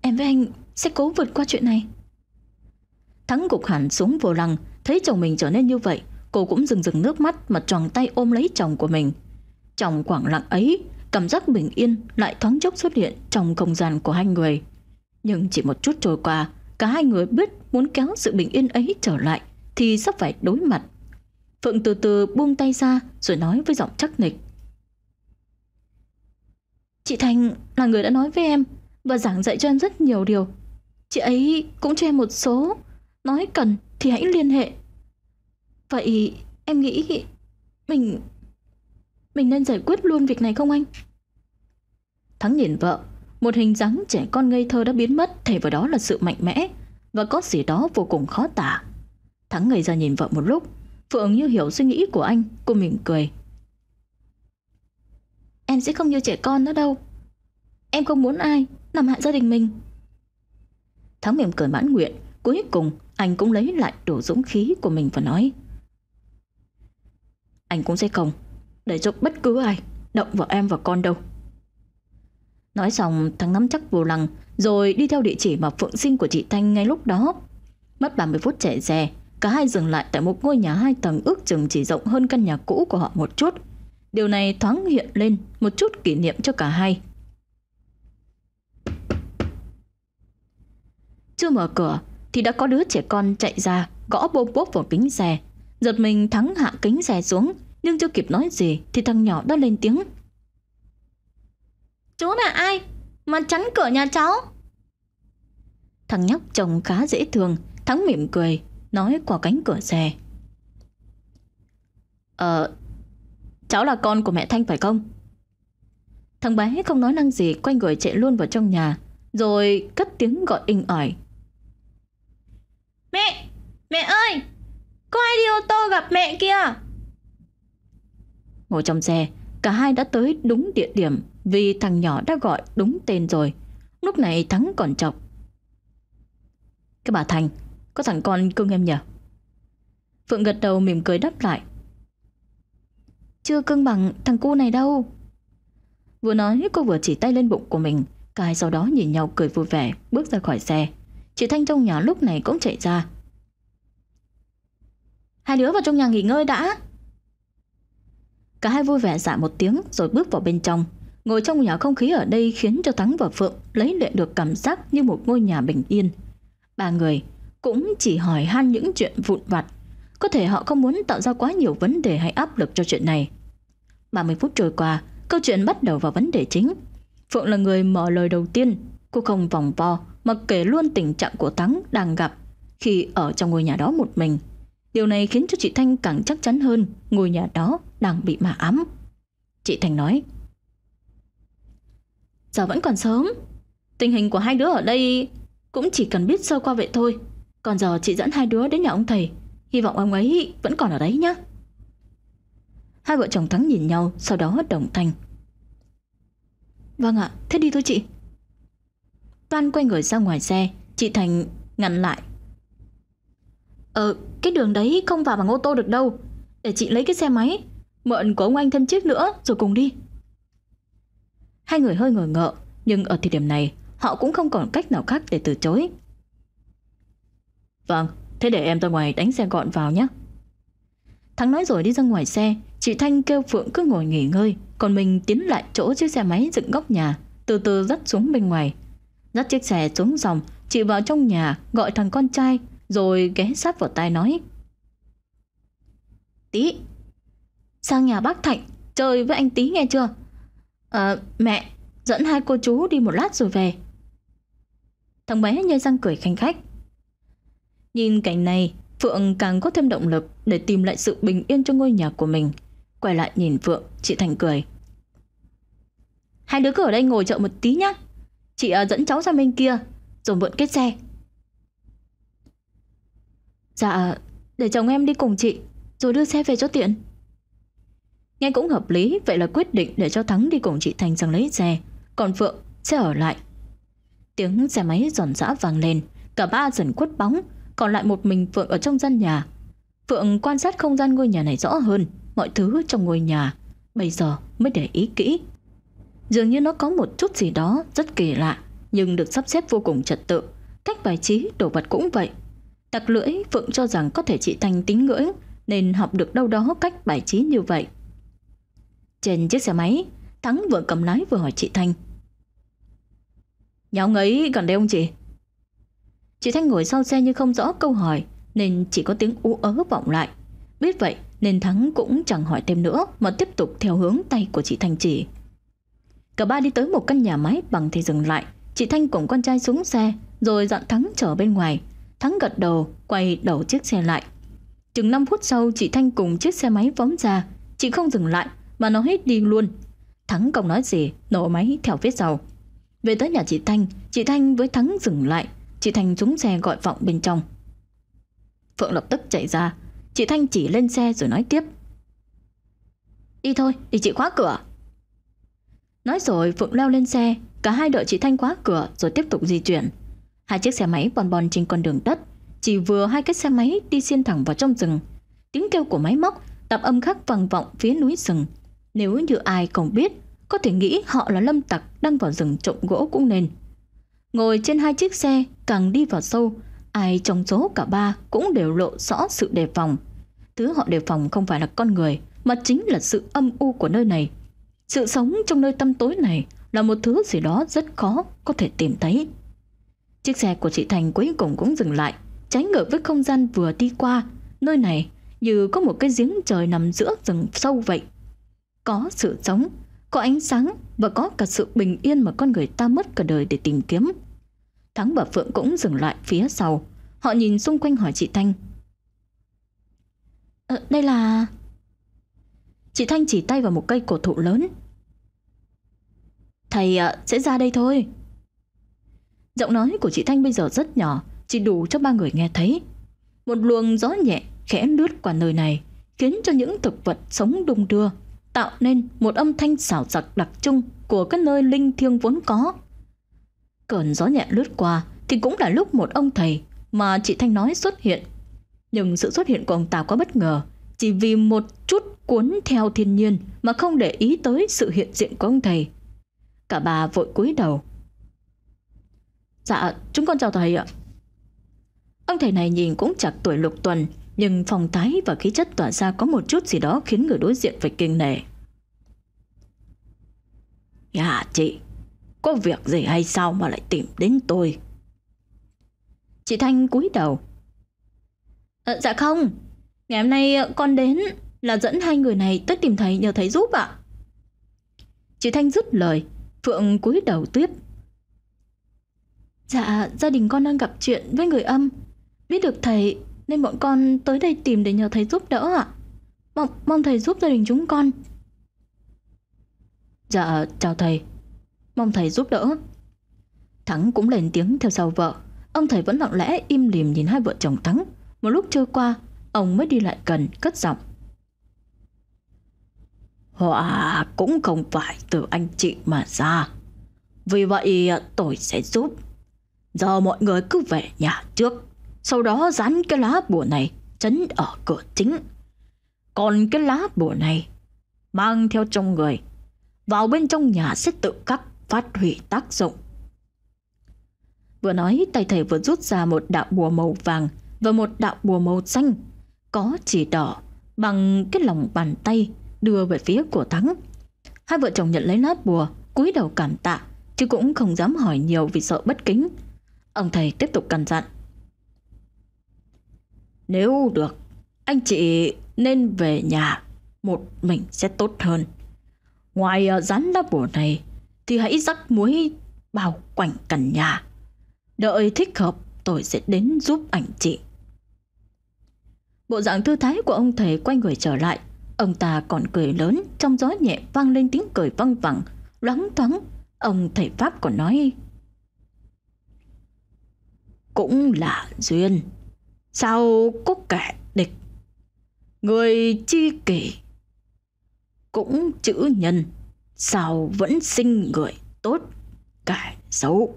em với anh sẽ cố vượt qua chuyện này. Thắng gục hẳn xuống vô lăng, thấy chồng mình trở nên như vậy, cô cũng dừng dừng nước mắt mà tròn tay ôm lấy chồng của mình. Chồng khoảng lặng ấy, cảm giác bình yên lại thoáng chốc xuất hiện trong không gian của hai người. Nhưng chỉ một chút trôi qua, cả hai người biết muốn kéo sự bình yên ấy trở lại thì sắp phải đối mặt. Phượng từ từ buông tay ra rồi nói với giọng chắc nịch. Chị Thành là người đã nói với em và giảng dạy cho em rất nhiều điều. Chị ấy cũng cho em một số, nói cần thì hãy liên hệ. Vậy em nghĩ mình mình nên giải quyết luôn việc này không anh? Thắng nhìn vợ, một hình dáng trẻ con ngây thơ đã biến mất thay vào đó là sự mạnh mẽ và có gì đó vô cùng khó tả. Thắng ngây ra nhìn vợ một lúc, Phượng như hiểu suy nghĩ của anh, cô mỉm cười. Em sẽ không như trẻ con nữa đâu. Em không muốn ai làm hại gia đình mình. Thắng mỉm cười mãn nguyện, cuối cùng anh cũng lấy lại đủ dũng khí của mình và nói. Anh cũng sẽ không để cho bất cứ ai động vào em và con đâu. Nói xong thằng nắm chắc vô lăng rồi đi theo địa chỉ mà Phượng Sinh của chị Thanh ngay lúc đó. Mất 30 phút chạy xe, cả hai dừng lại tại một ngôi nhà hai tầng ước chừng chỉ rộng hơn căn nhà cũ của họ một chút. Điều này thoáng hiện lên một chút kỷ niệm cho cả hai. Chưa mở cửa thì đã có đứa trẻ con chạy ra gõ bô bốp vào kính xe. Giật mình thắng hạ kính xe xuống nhưng chưa kịp nói gì Thì thằng nhỏ đã lên tiếng Chú là ai Mà chắn cửa nhà cháu Thằng nhóc trông khá dễ thương Thắng mỉm cười Nói qua cánh cửa xe Ờ Cháu là con của mẹ Thanh phải không Thằng bé không nói năng gì Quay người chạy luôn vào trong nhà Rồi cất tiếng gọi inh ỏi Mẹ Mẹ ơi Có ai đi ô tô gặp mẹ kìa Ngồi trong xe Cả hai đã tới đúng địa điểm Vì thằng nhỏ đã gọi đúng tên rồi Lúc này Thắng còn chọc Cái bà Thành Có thằng con cưng em nhờ Phượng gật đầu mỉm cười đáp lại Chưa cưng bằng thằng cu này đâu Vừa nói cô vừa chỉ tay lên bụng của mình Cả hai sau đó nhìn nhau cười vui vẻ Bước ra khỏi xe Chị Thanh trong nhà lúc này cũng chạy ra Hai đứa vào trong nhà nghỉ ngơi đã Cả hai vui vẻ dạ một tiếng rồi bước vào bên trong. Ngồi trong nhà không khí ở đây khiến cho Thắng và Phượng lấy luyện được cảm giác như một ngôi nhà bình yên. Ba người cũng chỉ hỏi han những chuyện vụn vặt. Có thể họ không muốn tạo ra quá nhiều vấn đề hay áp lực cho chuyện này. 30 phút trôi qua, câu chuyện bắt đầu vào vấn đề chính. Phượng là người mở lời đầu tiên. Cô không vòng vo mà kể luôn tình trạng của Thắng đang gặp khi ở trong ngôi nhà đó một mình. Điều này khiến cho chị Thanh càng chắc chắn hơn ngôi nhà đó đang bị ma ám. Chị Thành nói. Giờ vẫn còn sớm. Tình hình của hai đứa ở đây cũng chỉ cần biết sơ qua vậy thôi. Còn giờ chị dẫn hai đứa đến nhà ông thầy. Hy vọng ông ấy vẫn còn ở đấy nhá. Hai vợ chồng Thắng nhìn nhau sau đó đồng thanh. Vâng ạ, thế đi thôi chị. Toan quay người ra ngoài xe, chị Thành ngăn lại. Ờ, cái đường đấy không vào bằng ô tô được đâu. Để chị lấy cái xe máy mượn của ông anh thêm chiếc nữa rồi cùng đi. Hai người hơi ngờ ngợ, nhưng ở thời điểm này họ cũng không còn cách nào khác để từ chối. Vâng, thế để em ra ngoài đánh xe gọn vào nhé. Thắng nói rồi đi ra ngoài xe, chị Thanh kêu Phượng cứ ngồi nghỉ ngơi, còn mình tiến lại chỗ chiếc xe máy dựng góc nhà, từ từ dắt xuống bên ngoài. Dắt chiếc xe xuống dòng, chị vào trong nhà gọi thằng con trai, rồi ghé sát vào tai nói. Tí, sang nhà bác Thạnh chơi với anh tí nghe chưa? Ờ, mẹ, dẫn hai cô chú đi một lát rồi về. Thằng bé nhai răng cười khanh khách. Nhìn cảnh này, Phượng càng có thêm động lực để tìm lại sự bình yên cho ngôi nhà của mình. Quay lại nhìn Phượng, chị Thành cười. Hai đứa cứ ở đây ngồi chợ một tí nhá. Chị ờ, dẫn cháu ra bên kia, rồi mượn cái xe. Dạ, ờ, để chồng em đi cùng chị, rồi đưa xe về cho tiện. Nghe cũng hợp lý, vậy là quyết định để cho Thắng đi cùng chị Thành rằng lấy xe, còn Phượng sẽ ở lại. Tiếng xe máy giòn giã vang lên, cả ba dần khuất bóng, còn lại một mình Phượng ở trong gian nhà. Phượng quan sát không gian ngôi nhà này rõ hơn, mọi thứ trong ngôi nhà, bây giờ mới để ý kỹ. Dường như nó có một chút gì đó rất kỳ lạ, nhưng được sắp xếp vô cùng trật tự. Cách bài trí, đồ vật cũng vậy. đặc lưỡi, Phượng cho rằng có thể chị Thành tính ngưỡng, nên học được đâu đó cách bài trí như vậy. Trên chiếc xe máy, Thắng vừa cầm lái vừa hỏi chị Thanh. Nhà ông ấy gần đây ông chị? Chị Thanh ngồi sau xe như không rõ câu hỏi nên chỉ có tiếng ú ớ vọng lại. Biết vậy nên Thắng cũng chẳng hỏi thêm nữa mà tiếp tục theo hướng tay của chị Thanh chỉ. Cả ba đi tới một căn nhà máy bằng thì dừng lại. Chị Thanh cùng con trai xuống xe rồi dặn Thắng chờ bên ngoài. Thắng gật đầu, quay đầu chiếc xe lại. Chừng 5 phút sau chị Thanh cùng chiếc xe máy phóng ra. Chị không dừng lại mà nó hết điên luôn. Thắng không nói gì, nổ máy theo phía sau. Về tới nhà chị Thanh, chị Thanh với Thắng dừng lại, chị Thanh xuống xe gọi vọng bên trong. Phượng lập tức chạy ra, chị Thanh chỉ lên xe rồi nói tiếp. Đi thôi, để chị khóa cửa. Nói rồi Phượng leo lên xe, cả hai đợi chị Thanh khóa cửa rồi tiếp tục di chuyển. Hai chiếc xe máy bon bon trên con đường đất, chỉ vừa hai cái xe máy đi xiên thẳng vào trong rừng. Tiếng kêu của máy móc, tạp âm khắc vang vọng phía núi rừng, nếu như ai còn biết, có thể nghĩ họ là lâm tặc đang vào rừng trộm gỗ cũng nên. Ngồi trên hai chiếc xe càng đi vào sâu, ai trong số cả ba cũng đều lộ rõ sự đề phòng. Thứ họ đề phòng không phải là con người, mà chính là sự âm u của nơi này. Sự sống trong nơi tăm tối này là một thứ gì đó rất khó có thể tìm thấy. Chiếc xe của chị Thành cuối cùng cũng dừng lại, trái ngược với không gian vừa đi qua. Nơi này như có một cái giếng trời nằm giữa rừng sâu vậy có sự sống, có ánh sáng và có cả sự bình yên mà con người ta mất cả đời để tìm kiếm. Thắng và Phượng cũng dừng lại phía sau. Họ nhìn xung quanh hỏi chị Thanh. Ờ, đây là... Chị Thanh chỉ tay vào một cây cổ thụ lớn. Thầy à, sẽ ra đây thôi. Giọng nói của chị Thanh bây giờ rất nhỏ, chỉ đủ cho ba người nghe thấy. Một luồng gió nhẹ khẽ lướt qua nơi này, khiến cho những thực vật sống đung đưa tạo nên một âm thanh xảo sặc đặc trưng của các nơi linh thiêng vốn có. Cơn gió nhẹ lướt qua thì cũng là lúc một ông thầy mà chị Thanh nói xuất hiện. Nhưng sự xuất hiện của ông ta quá bất ngờ, chỉ vì một chút cuốn theo thiên nhiên mà không để ý tới sự hiện diện của ông thầy. Cả bà vội cúi đầu. Dạ, chúng con chào thầy ạ. Ông thầy này nhìn cũng chạc tuổi lục tuần, nhưng phong thái và khí chất tỏa ra có một chút gì đó khiến người đối diện phải kinh nể. Dạ chị, có việc gì hay sao mà lại tìm đến tôi? Chị Thanh cúi đầu. À, dạ không, ngày hôm nay ờ, con đến là dẫn hai người này tới tìm thầy nhờ thầy giúp ạ. Chị Thanh dứt lời, Phượng cúi đầu tiếp. Dạ, gia đình con đang gặp chuyện với người âm. Biết được thầy nên bọn con tới đây tìm để nhờ thầy giúp đỡ ạ. Mong, mong thầy giúp gia đình chúng con. Dạ, chào thầy. Mong thầy giúp đỡ. Thắng cũng lên tiếng theo sau vợ. Ông thầy vẫn lặng lẽ im lìm nhìn hai vợ chồng Thắng. Một lúc trôi qua, ông mới đi lại gần cất giọng. Họa cũng không phải từ anh chị mà ra. Vì vậy à, tôi sẽ giúp. Giờ mọi người cứ về nhà trước sau đó dán cái lá bùa này chấn ở cửa chính. Còn cái lá bùa này mang theo trong người, vào bên trong nhà sẽ tự khắc phát hủy tác dụng. Vừa nói tay thầy vừa rút ra một đạo bùa màu vàng và một đạo bùa màu xanh có chỉ đỏ bằng cái lòng bàn tay đưa về phía của Thắng. Hai vợ chồng nhận lấy lá bùa, cúi đầu cảm tạ, chứ cũng không dám hỏi nhiều vì sợ bất kính. Ông thầy tiếp tục căn dặn. Nếu được, anh chị nên về nhà một mình sẽ tốt hơn. Ngoài rắn đá bùa này thì hãy rắc muối bao quanh căn nhà. Đợi thích hợp tôi sẽ đến giúp anh chị. Bộ dạng thư thái của ông thầy quay người trở lại. Ông ta còn cười lớn, trong gió nhẹ vang lên tiếng cười văng vẳng, loáng thoáng. Ông thầy Pháp còn nói Cũng là duyên Sao có kẻ địch Người chi kỷ Cũng chữ nhân Sao vẫn sinh người tốt Kẻ xấu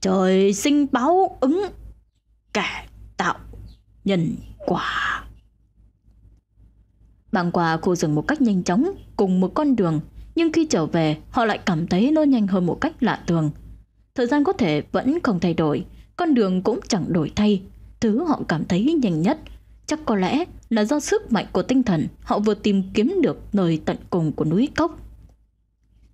Trời sinh báo ứng Kẻ tạo nhân quả Băng qua khu rừng một cách nhanh chóng Cùng một con đường Nhưng khi trở về họ lại cảm thấy nó nhanh hơn một cách lạ thường Thời gian có thể vẫn không thay đổi Con đường cũng chẳng đổi thay Thứ họ cảm thấy nhanh nhất chắc có lẽ là do sức mạnh của tinh thần họ vừa tìm kiếm được nơi tận cùng của núi cốc.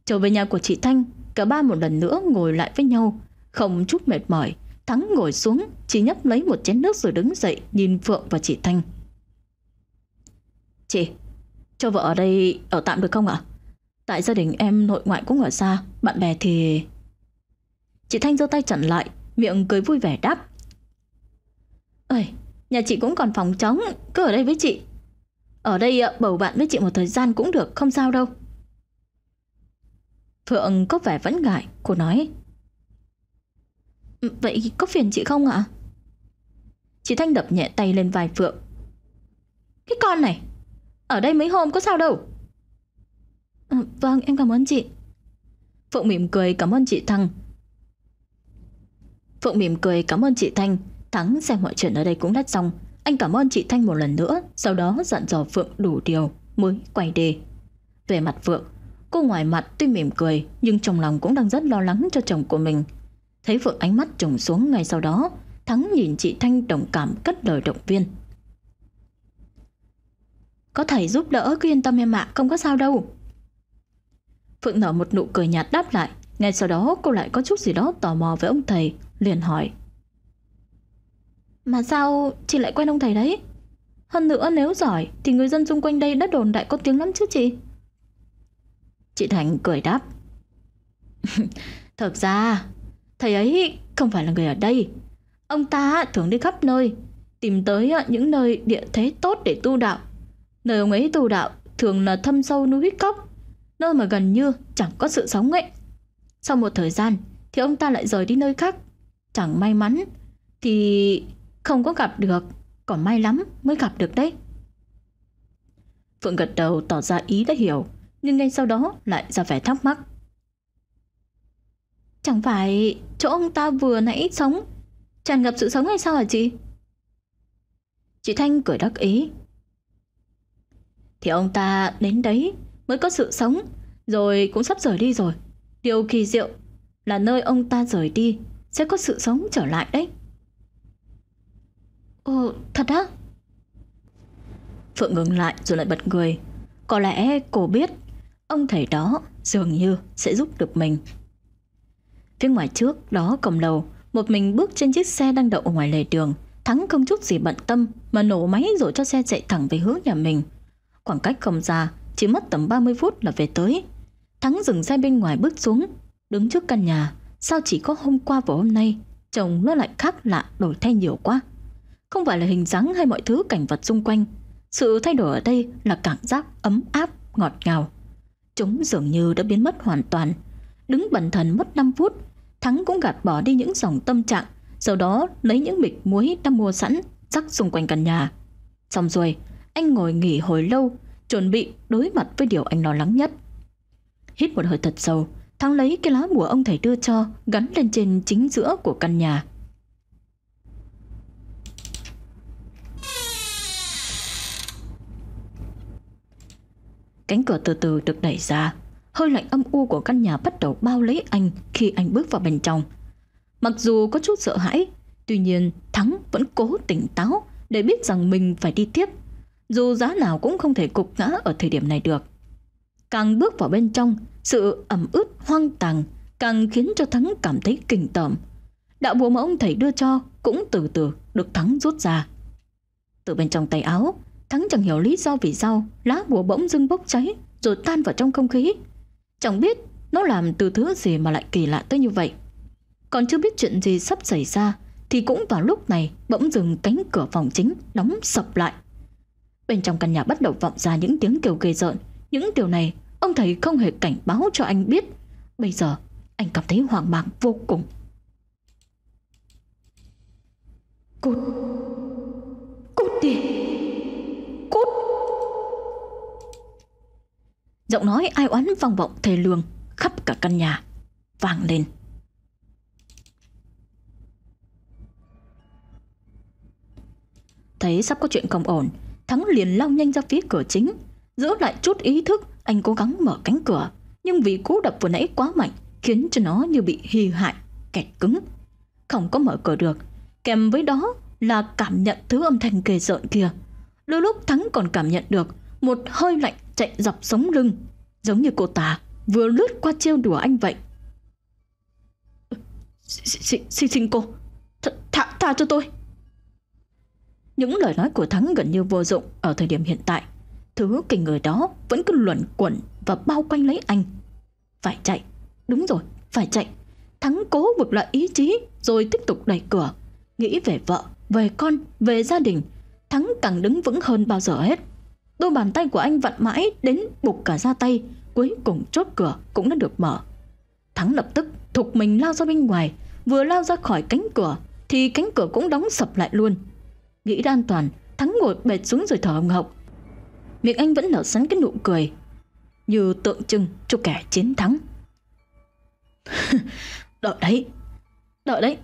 Trở về nhà của chị Thanh, cả ba một lần nữa ngồi lại với nhau, không chút mệt mỏi. Thắng ngồi xuống, chỉ nhấp lấy một chén nước rồi đứng dậy nhìn Phượng và chị Thanh. Chị, cho vợ ở đây ở tạm được không ạ? Tại gia đình em nội ngoại cũng ở xa, bạn bè thì... Chị Thanh giơ tay chặn lại, miệng cười vui vẻ đáp. Ơi, nhà chị cũng còn phòng trống, cứ ở đây với chị. Ở đây ờ, bầu bạn với chị một thời gian cũng được, không sao đâu. Phượng có vẻ vẫn ngại, cô nói. Ừ, vậy có phiền chị không ạ? Chị Thanh đập nhẹ tay lên vai Phượng. Cái con này, ở đây mấy hôm có sao đâu. À, vâng, em cảm ơn chị. Phượng mỉm cười cảm ơn chị Thanh. Phượng mỉm cười cảm ơn chị Thanh Thắng xem mọi chuyện ở đây cũng đã xong Anh cảm ơn chị Thanh một lần nữa Sau đó dặn dò Phượng đủ điều Mới quay đi Về mặt Phượng Cô ngoài mặt tuy mỉm cười Nhưng trong lòng cũng đang rất lo lắng cho chồng của mình Thấy Phượng ánh mắt trùng xuống ngay sau đó Thắng nhìn chị Thanh đồng cảm cất lời động viên Có thầy giúp đỡ cứ yên tâm em ạ Không có sao đâu Phượng nở một nụ cười nhạt đáp lại Ngay sau đó cô lại có chút gì đó tò mò với ông thầy Liền hỏi mà sao chị lại quen ông thầy đấy? Hơn nữa nếu giỏi thì người dân xung quanh đây đất đồn đại có tiếng lắm chứ chị. Chị Thành cười đáp. Thật ra, thầy ấy không phải là người ở đây. Ông ta thường đi khắp nơi, tìm tới ờ, những nơi địa thế tốt để tu đạo. Nơi ông ấy tu đạo thường là thâm sâu núi huyết cốc, nơi mà gần như chẳng có sự sống ấy. Sau một thời gian thì ông ta lại rời đi nơi khác. Chẳng may mắn thì không có gặp được Còn may lắm mới gặp được đấy Phượng gật đầu tỏ ra ý đã hiểu Nhưng ngay sau đó lại ra vẻ thắc mắc Chẳng phải chỗ ông ta vừa nãy sống Tràn ngập sự sống hay sao hả chị Chị Thanh cười đắc ý Thì ông ta đến đấy Mới có sự sống Rồi cũng sắp rời đi rồi Điều kỳ diệu là nơi ông ta rời đi Sẽ có sự sống trở lại đấy Ừ thật á Phượng ngừng lại rồi lại bật cười Có lẽ cô biết Ông thầy đó dường như sẽ giúp được mình Phía ngoài trước đó cầm đầu Một mình bước trên chiếc xe đang đậu ngoài lề đường Thắng không chút gì bận tâm Mà nổ máy rồi cho xe chạy thẳng về hướng nhà mình Khoảng cách không xa Chỉ mất tầm 30 phút là về tới Thắng dừng xe bên ngoài bước xuống Đứng trước căn nhà Sao chỉ có hôm qua và hôm nay Chồng nó lại khác lạ đổi thay nhiều quá không phải là hình dáng hay mọi thứ cảnh vật xung quanh. Sự thay đổi ở đây là cảm giác ấm áp, ngọt ngào. Chúng dường như đã biến mất hoàn toàn. Đứng bẩn thần mất 5 phút, Thắng cũng gạt bỏ đi những dòng tâm trạng, sau đó lấy những bịch muối đã mua sẵn, rắc xung quanh căn nhà. Xong rồi, anh ngồi nghỉ hồi lâu, chuẩn bị đối mặt với điều anh lo lắng nhất. Hít một hơi thật sâu, Thắng lấy cái lá mùa ông thầy đưa cho, gắn lên trên chính giữa của căn nhà. Cánh cửa từ từ được đẩy ra Hơi lạnh âm u của căn nhà bắt đầu bao lấy anh Khi anh bước vào bên trong Mặc dù có chút sợ hãi Tuy nhiên Thắng vẫn cố tỉnh táo Để biết rằng mình phải đi tiếp Dù giá nào cũng không thể cục ngã ở thời điểm này được Càng bước vào bên trong Sự ẩm ướt hoang tàn Càng khiến cho Thắng cảm thấy kinh tởm Đạo bùa mà ông thầy đưa cho Cũng từ từ được Thắng rút ra Từ bên trong tay áo Thắng chẳng hiểu lý do vì sao lá bùa bỗng dưng bốc cháy rồi tan vào trong không khí. Chẳng biết nó làm từ thứ gì mà lại kỳ lạ tới như vậy. Còn chưa biết chuyện gì sắp xảy ra thì cũng vào lúc này bỗng dừng cánh cửa phòng chính đóng sập lại. Bên trong căn nhà bắt đầu vọng ra những tiếng kêu ghê rợn. Những điều này ông thầy không hề cảnh báo cho anh biết. Bây giờ anh cảm thấy hoảng mang vô cùng. Cút! Cút đi! Giọng nói ai oán vang vọng thề lương khắp cả căn nhà vang lên. Thấy sắp có chuyện không ổn, Thắng liền lao nhanh ra phía cửa chính, giữ lại chút ý thức, anh cố gắng mở cánh cửa, nhưng vì cú đập vừa nãy quá mạnh khiến cho nó như bị hì hại, kẹt cứng. Không có mở cửa được, kèm với đó là cảm nhận thứ âm thanh kề rợn kia. Đôi lúc Thắng còn cảm nhận được một hơi lạnh chạy dọc sống lưng, giống như cô ta vừa lướt qua trêu đùa anh vậy. Xin xin cô, thả tha cho tôi. Những lời nói của Thắng gần như vô dụng ở thời điểm hiện tại. Thứ kình người đó vẫn cứ luẩn quẩn và bao quanh lấy anh. Phải chạy, đúng rồi, phải chạy. Thắng cố vực lại ý chí rồi tiếp tục đẩy cửa. Nghĩ về vợ, về con, về gia đình. Thắng càng đứng vững hơn bao giờ hết. Đôi bàn tay của anh vặn mãi đến bục cả ra tay, cuối cùng chốt cửa cũng đã được mở. Thắng lập tức thục mình lao ra bên ngoài, vừa lao ra khỏi cánh cửa thì cánh cửa cũng đóng sập lại luôn. Nghĩ đã an toàn, Thắng ngồi bệt xuống rồi thở hồng hộc. Miệng anh vẫn nở sẵn cái nụ cười, như tượng trưng cho kẻ chiến thắng. đợi đấy, đợi đấy,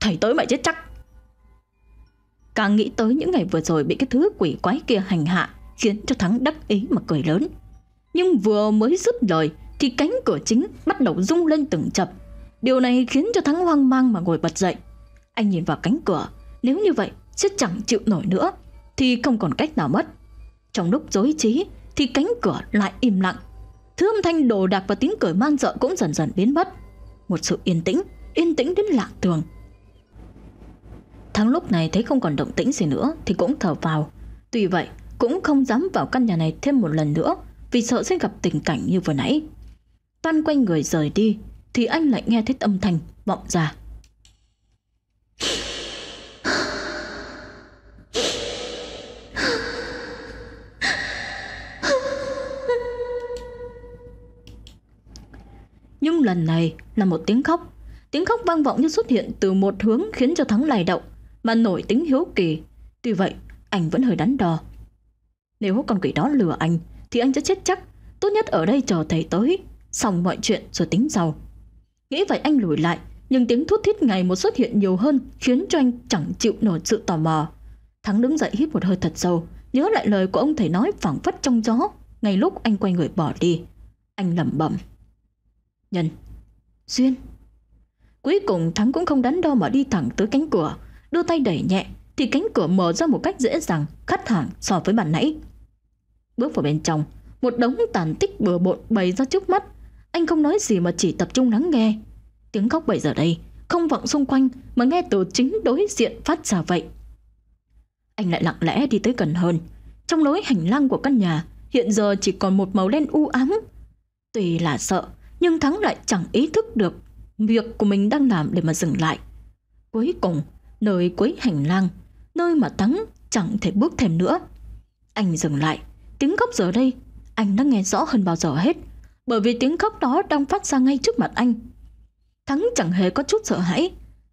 thầy tới mày chết chắc. Càng nghĩ tới những ngày vừa rồi bị cái thứ quỷ quái kia hành hạ, khiến cho thắng đắc ý mà cười lớn. Nhưng vừa mới dứt lời thì cánh cửa chính bắt đầu rung lên từng chập. Điều này khiến cho thắng hoang mang mà ngồi bật dậy. Anh nhìn vào cánh cửa, nếu như vậy sẽ chẳng chịu nổi nữa thì không còn cách nào mất. Trong lúc dối trí thì cánh cửa lại im lặng. Thứ âm thanh đồ đạc và tiếng cười man dợ cũng dần dần biến mất. Một sự yên tĩnh, yên tĩnh đến lạ thường. Thắng lúc này thấy không còn động tĩnh gì nữa thì cũng thở vào. Tuy vậy, cũng không dám vào căn nhà này thêm một lần nữa vì sợ sẽ gặp tình cảnh như vừa nãy. Toan quanh người rời đi thì anh lại nghe thấy âm thanh vọng ra. Nhưng lần này là một tiếng khóc Tiếng khóc vang vọng như xuất hiện từ một hướng khiến cho Thắng lay động Mà nổi tính hiếu kỳ Tuy vậy anh vẫn hơi đắn đo nếu con quỷ đó lừa anh Thì anh sẽ chết chắc Tốt nhất ở đây chờ thầy tới Xong mọi chuyện rồi tính sau Nghĩ vậy anh lùi lại Nhưng tiếng thút thít ngày một xuất hiện nhiều hơn Khiến cho anh chẳng chịu nổi sự tò mò Thắng đứng dậy hít một hơi thật sâu Nhớ lại lời của ông thầy nói phảng phất trong gió Ngay lúc anh quay người bỏ đi Anh lẩm bẩm Nhân Duyên Cuối cùng Thắng cũng không đắn đo mà đi thẳng tới cánh cửa Đưa tay đẩy nhẹ Thì cánh cửa mở ra một cách dễ dàng Khắt thẳng so với bản nãy Bước vào bên trong Một đống tàn tích bừa bộn bày ra trước mắt Anh không nói gì mà chỉ tập trung lắng nghe Tiếng khóc bậy giờ đây Không vọng xung quanh mà nghe từ chính đối diện phát ra vậy Anh lại lặng lẽ đi tới gần hơn Trong lối hành lang của căn nhà Hiện giờ chỉ còn một màu đen u ám Tuy là sợ Nhưng Thắng lại chẳng ý thức được Việc của mình đang làm để mà dừng lại Cuối cùng Nơi cuối hành lang Nơi mà Thắng chẳng thể bước thêm nữa Anh dừng lại Tiếng khóc giờ đây Anh đã nghe rõ hơn bao giờ hết Bởi vì tiếng khóc đó đang phát ra ngay trước mặt anh Thắng chẳng hề có chút sợ hãi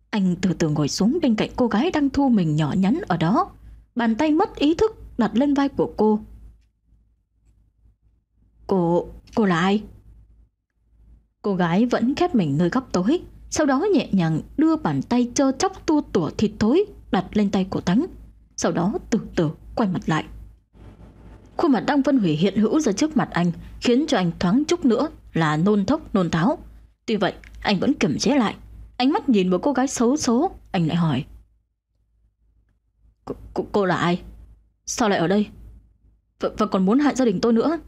Anh từ từ ngồi xuống bên cạnh cô gái đang thu mình nhỏ nhắn ở đó Bàn tay mất ý thức đặt lên vai của cô Cô... cô là ai? Cô gái vẫn khép mình nơi góc tối Sau đó nhẹ nhàng đưa bàn tay trơ chóc tua tủa thịt thối Đặt lên tay của Thắng Sau đó từ từ quay mặt lại Khuôn mặt Đăng Vân Hủy hiện hữu ra trước mặt anh Khiến cho anh thoáng chút nữa là nôn thốc nôn tháo, Tuy vậy anh vẫn kiểm chế lại Ánh mắt nhìn một cô gái xấu xố, Anh lại hỏi cô, cô là ai? Sao lại ở đây? V và còn muốn hại gia đình tôi nữa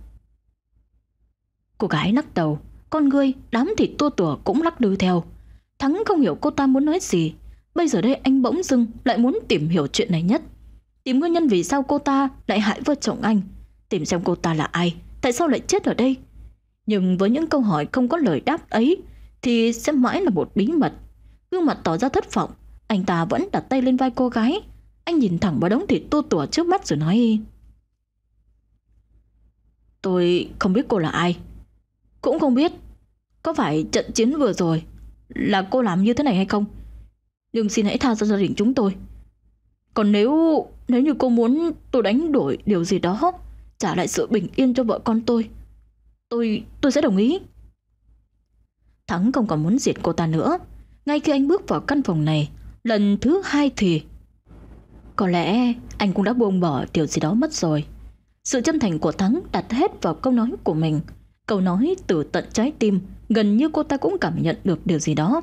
Cô gái lắc đầu Con người đám thịt tua tủa cũng lắc đư theo Thắng không hiểu cô ta muốn nói gì Bây giờ đây anh bỗng dưng lại muốn tìm hiểu chuyện này nhất Tìm nguyên nhân vì sao cô ta lại hại vợ chồng anh Tìm xem cô ta là ai Tại sao lại chết ở đây Nhưng với những câu hỏi không có lời đáp ấy Thì sẽ mãi là một bí mật Gương mặt tỏ ra thất vọng Anh ta vẫn đặt tay lên vai cô gái Anh nhìn thẳng vào đống thịt tu tủa trước mắt rồi nói Tôi không biết cô là ai Cũng không biết Có phải trận chiến vừa rồi Là cô làm như thế này hay không Nhưng xin hãy tha cho gia đình chúng tôi Còn nếu Nếu như cô muốn tôi đánh đổi điều gì đó trả lại sự bình yên cho vợ con tôi. Tôi, tôi sẽ đồng ý. Thắng không còn muốn diệt cô ta nữa. Ngay khi anh bước vào căn phòng này, lần thứ hai thì... Có lẽ anh cũng đã buông bỏ điều gì đó mất rồi. Sự chân thành của Thắng đặt hết vào câu nói của mình. Câu nói từ tận trái tim, gần như cô ta cũng cảm nhận được điều gì đó.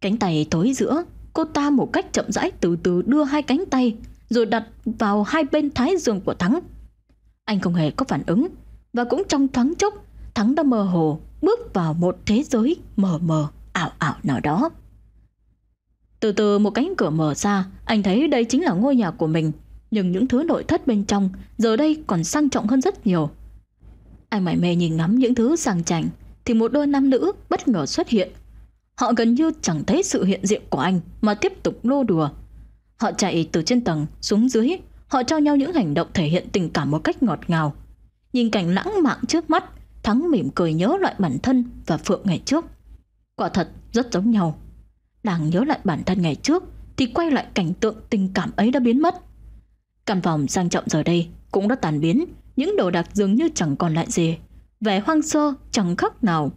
Cánh tay tối giữa, cô ta một cách chậm rãi từ từ đưa hai cánh tay rồi đặt vào hai bên thái dương của Thắng. Anh không hề có phản ứng Và cũng trong thoáng chốc Thắng đã mơ hồ bước vào một thế giới mờ mờ ảo ảo nào đó Từ từ một cánh cửa mở ra Anh thấy đây chính là ngôi nhà của mình Nhưng những thứ nội thất bên trong Giờ đây còn sang trọng hơn rất nhiều Anh mải mê nhìn ngắm những thứ sang chảnh Thì một đôi nam nữ bất ngờ xuất hiện Họ gần như chẳng thấy sự hiện diện của anh Mà tiếp tục lô đùa Họ chạy từ trên tầng xuống dưới họ trao nhau những hành động thể hiện tình cảm một cách ngọt ngào. Nhìn cảnh lãng mạn trước mắt, Thắng mỉm cười nhớ lại bản thân và Phượng ngày trước. Quả thật rất giống nhau. Đang nhớ lại bản thân ngày trước thì quay lại cảnh tượng tình cảm ấy đã biến mất. Căn phòng sang trọng giờ đây cũng đã tàn biến, những đồ đạc dường như chẳng còn lại gì. Vẻ hoang sơ chẳng khác nào.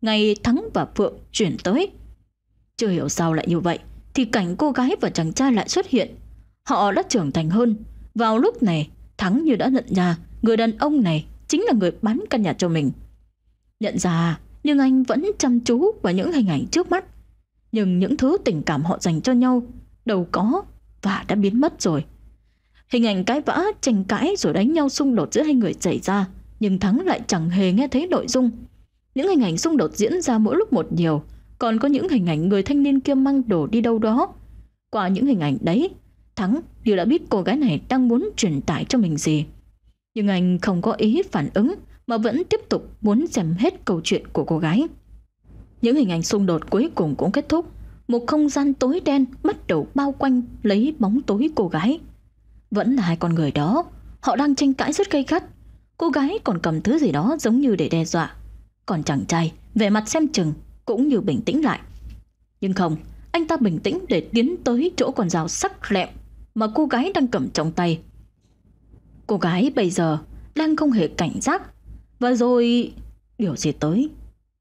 Ngày Thắng và Phượng chuyển tới. Chưa hiểu sao lại như vậy thì cảnh cô gái và chàng trai lại xuất hiện. Họ đã trưởng thành hơn, vào lúc này, Thắng như đã nhận ra người đàn ông này chính là người bán căn nhà cho mình. Nhận ra, nhưng anh vẫn chăm chú vào những hình ảnh trước mắt. Nhưng những thứ tình cảm họ dành cho nhau đâu có và đã biến mất rồi. Hình ảnh cái vã, tranh cãi rồi đánh nhau xung đột giữa hai người xảy ra, nhưng Thắng lại chẳng hề nghe thấy nội dung. Những hình ảnh xung đột diễn ra mỗi lúc một nhiều, còn có những hình ảnh người thanh niên kia mang đồ đi đâu đó. Qua những hình ảnh đấy, Thắng đều đã biết cô gái này đang muốn truyền tải cho mình gì. Nhưng anh không có ý phản ứng mà vẫn tiếp tục muốn xem hết câu chuyện của cô gái. Những hình ảnh xung đột cuối cùng cũng kết thúc. Một không gian tối đen bắt đầu bao quanh lấy bóng tối cô gái. Vẫn là hai con người đó. Họ đang tranh cãi rất gây gắt. Cô gái còn cầm thứ gì đó giống như để đe dọa. Còn chàng trai, vẻ mặt xem chừng, cũng như bình tĩnh lại. Nhưng không, anh ta bình tĩnh để tiến tới chỗ con dao sắc lẹm mà cô gái đang cầm trong tay. Cô gái bây giờ đang không hề cảnh giác. Và rồi điều gì tới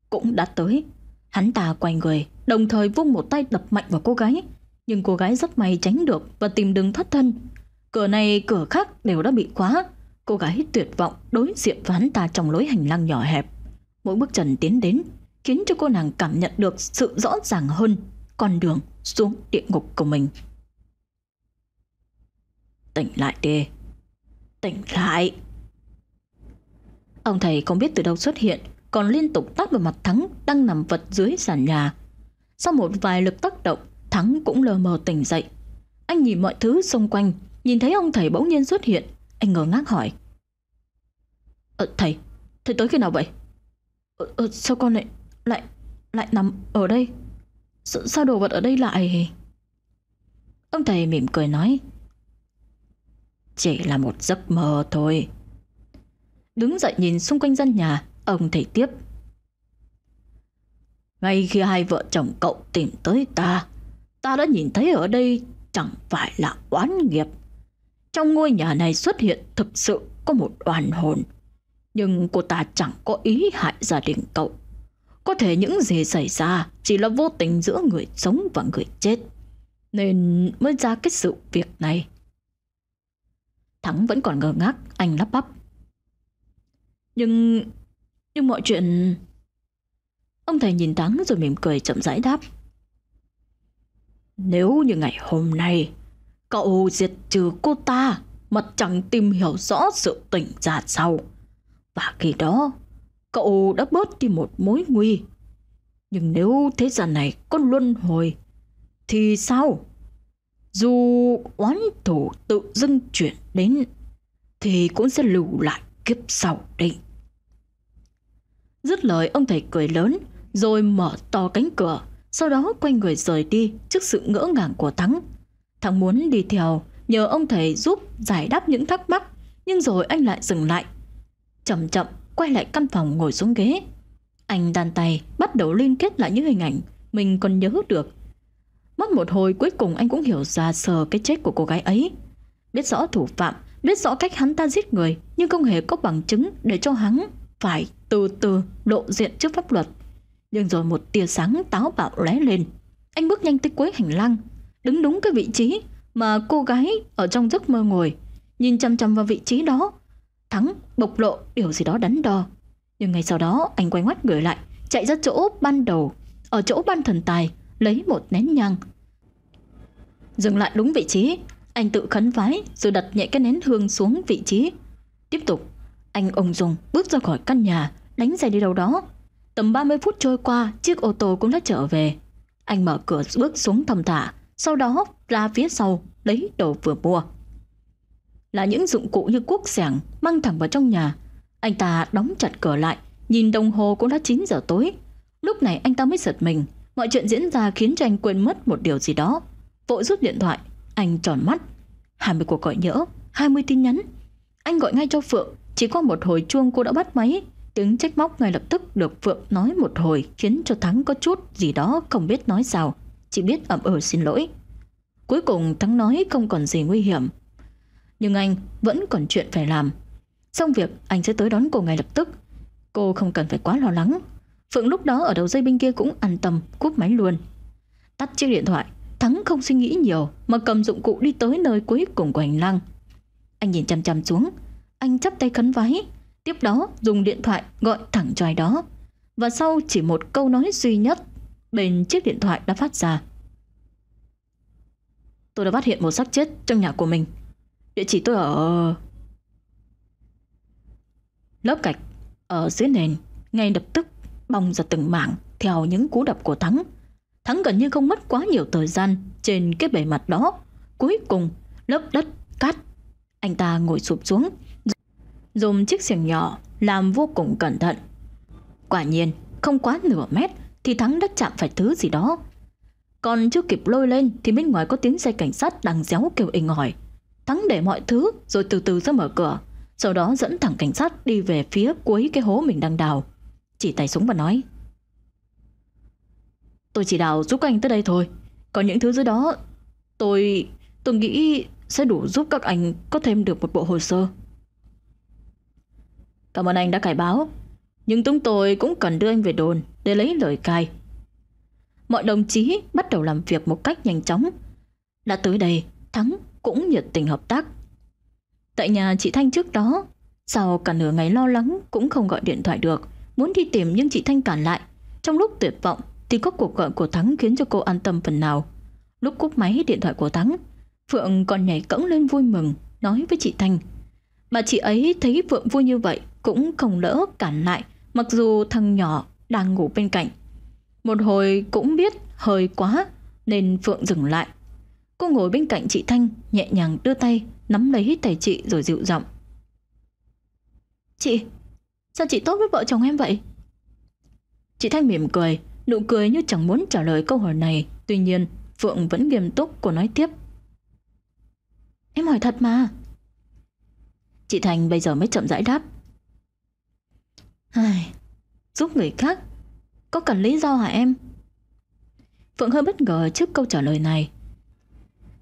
cũng đã tới. Hắn ta quay người, đồng thời vung một tay đập mạnh vào cô gái. Nhưng cô gái rất may tránh được và tìm đường thoát thân. Cửa này cửa khác đều đã bị khóa. Cô gái tuyệt vọng đối diện với hắn ta trong lối hành lang nhỏ hẹp. Mỗi bước chân tiến đến khiến cho cô nàng cảm nhận được sự rõ ràng hơn con đường xuống địa ngục của mình. Tỉnh lại đi Tỉnh lại Ông thầy không biết từ đâu xuất hiện Còn liên tục tát vào mặt Thắng Đang nằm vật dưới sàn nhà Sau một vài lực tác động Thắng cũng lờ mờ tỉnh dậy Anh nhìn mọi thứ xung quanh Nhìn thấy ông thầy bỗng nhiên xuất hiện Anh ngờ ngác hỏi ờ, Thầy, thầy tới khi nào vậy? Ờ, ờ, sao con lại lại lại nằm ở đây? Sao đồ vật ở đây lại? Ông thầy mỉm cười nói chỉ là một giấc mơ thôi Đứng dậy nhìn xung quanh dân nhà Ông thầy tiếp Ngay khi hai vợ chồng cậu tìm tới ta Ta đã nhìn thấy ở đây Chẳng phải là oán nghiệp Trong ngôi nhà này xuất hiện Thực sự có một đoàn hồn Nhưng cô ta chẳng có ý hại gia đình cậu Có thể những gì xảy ra Chỉ là vô tình giữa người sống và người chết nên mới ra cái sự việc này. Thắng vẫn còn ngơ ngác Anh lắp bắp Nhưng Nhưng mọi chuyện Ông thầy nhìn Thắng rồi mỉm cười chậm rãi đáp Nếu như ngày hôm nay Cậu diệt trừ cô ta Mà chẳng tìm hiểu rõ sự tình ra sau Và khi đó Cậu đã bớt đi một mối nguy Nhưng nếu thế gian này có luân hồi Thì sao dù oán tổ tự dưng chuyển đến thì cũng sẽ lưu lại kiếp sau đây Dứt lời ông thầy cười lớn rồi mở to cánh cửa sau đó quay người rời đi trước sự ngỡ ngàng của Thắng. Thắng muốn đi theo nhờ ông thầy giúp giải đáp những thắc mắc nhưng rồi anh lại dừng lại. Chậm chậm quay lại căn phòng ngồi xuống ghế. Anh đàn tay bắt đầu liên kết lại những hình ảnh mình còn nhớ được Mất một hồi cuối cùng anh cũng hiểu ra sờ cái chết của cô gái ấy. Biết rõ thủ phạm, biết rõ cách hắn ta giết người nhưng không hề có bằng chứng để cho hắn phải từ từ lộ diện trước pháp luật. Nhưng rồi một tia sáng táo bạo lóe lên. Anh bước nhanh tới cuối hành lang, đứng đúng cái vị trí mà cô gái ở trong giấc mơ ngồi, nhìn chăm chăm vào vị trí đó. Thắng bộc lộ điều gì đó đắn đo. Nhưng ngay sau đó anh quay ngoắt người lại, chạy ra chỗ ban đầu, ở chỗ ban thần tài, lấy một nén nhang Dừng lại đúng vị trí Anh tự khấn vái rồi đặt nhẹ cái nén hương xuống vị trí Tiếp tục Anh ông dùng bước ra khỏi căn nhà Đánh xe đi đâu đó Tầm 30 phút trôi qua chiếc ô tô cũng đã trở về Anh mở cửa bước xuống thầm thả Sau đó ra phía sau Lấy đồ vừa mua Là những dụng cụ như cuốc sẻng Mang thẳng vào trong nhà Anh ta đóng chặt cửa lại Nhìn đồng hồ cũng đã 9 giờ tối Lúc này anh ta mới giật mình Mọi chuyện diễn ra khiến cho anh quên mất một điều gì đó Vội rút điện thoại Anh tròn mắt 20 cuộc gọi nhỡ 20 tin nhắn Anh gọi ngay cho Phượng Chỉ qua một hồi chuông cô đã bắt máy Tiếng trách móc ngay lập tức được Phượng nói một hồi Khiến cho Thắng có chút gì đó không biết nói sao Chỉ biết ậm ừ xin lỗi Cuối cùng Thắng nói không còn gì nguy hiểm Nhưng anh vẫn còn chuyện phải làm Xong việc anh sẽ tới đón cô ngay lập tức Cô không cần phải quá lo lắng Phượng lúc đó ở đầu dây bên kia cũng an tâm cúp máy luôn Tắt chiếc điện thoại Thắng không suy nghĩ nhiều mà cầm dụng cụ đi tới nơi cuối cùng của hành lang. Anh nhìn chăm chăm xuống, anh chắp tay khấn vái, tiếp đó dùng điện thoại gọi thẳng cho ai đó. Và sau chỉ một câu nói duy nhất, bên chiếc điện thoại đã phát ra. Tôi đã phát hiện một xác chết trong nhà của mình. Địa chỉ tôi ở... Lớp gạch ở dưới nền ngay lập tức bong ra từng mảng theo những cú đập của Thắng Thắng gần như không mất quá nhiều thời gian trên cái bề mặt đó. Cuối cùng, lớp đất, cắt. Anh ta ngồi sụp xuống, dùng chiếc xiềng nhỏ làm vô cùng cẩn thận. Quả nhiên, không quá nửa mét thì Thắng đã chạm phải thứ gì đó. Còn chưa kịp lôi lên thì bên ngoài có tiếng xe cảnh sát đang réo kêu inh hỏi. Thắng để mọi thứ rồi từ từ ra mở cửa, sau đó dẫn thẳng cảnh sát đi về phía cuối cái hố mình đang đào. Chỉ tay súng và nói, Tôi chỉ đào giúp các anh tới đây thôi Có những thứ dưới đó Tôi... tôi nghĩ sẽ đủ giúp các anh có thêm được một bộ hồ sơ Cảm ơn anh đã cải báo Nhưng chúng tôi cũng cần đưa anh về đồn để lấy lời cai. Mọi đồng chí bắt đầu làm việc một cách nhanh chóng Đã tới đây Thắng cũng nhiệt tình hợp tác Tại nhà chị Thanh trước đó Sau cả nửa ngày lo lắng cũng không gọi điện thoại được Muốn đi tìm nhưng chị Thanh cản lại Trong lúc tuyệt vọng thì có cuộc gọi của Thắng khiến cho cô an tâm phần nào Lúc cúp máy điện thoại của Thắng Phượng còn nhảy cẫng lên vui mừng Nói với chị Thanh Mà chị ấy thấy Phượng vui như vậy Cũng không lỡ cản lại Mặc dù thằng nhỏ đang ngủ bên cạnh Một hồi cũng biết hơi quá Nên Phượng dừng lại Cô ngồi bên cạnh chị Thanh Nhẹ nhàng đưa tay Nắm lấy tay chị rồi dịu giọng Chị Sao chị tốt với vợ chồng em vậy Chị Thanh mỉm cười nụ cười như chẳng muốn trả lời câu hỏi này. Tuy nhiên, Phượng vẫn nghiêm túc cô nói tiếp. Em hỏi thật mà. Chị Thành bây giờ mới chậm rãi đáp. Ai, giúp người khác, có cần lý do hả em? Phượng hơi bất ngờ trước câu trả lời này.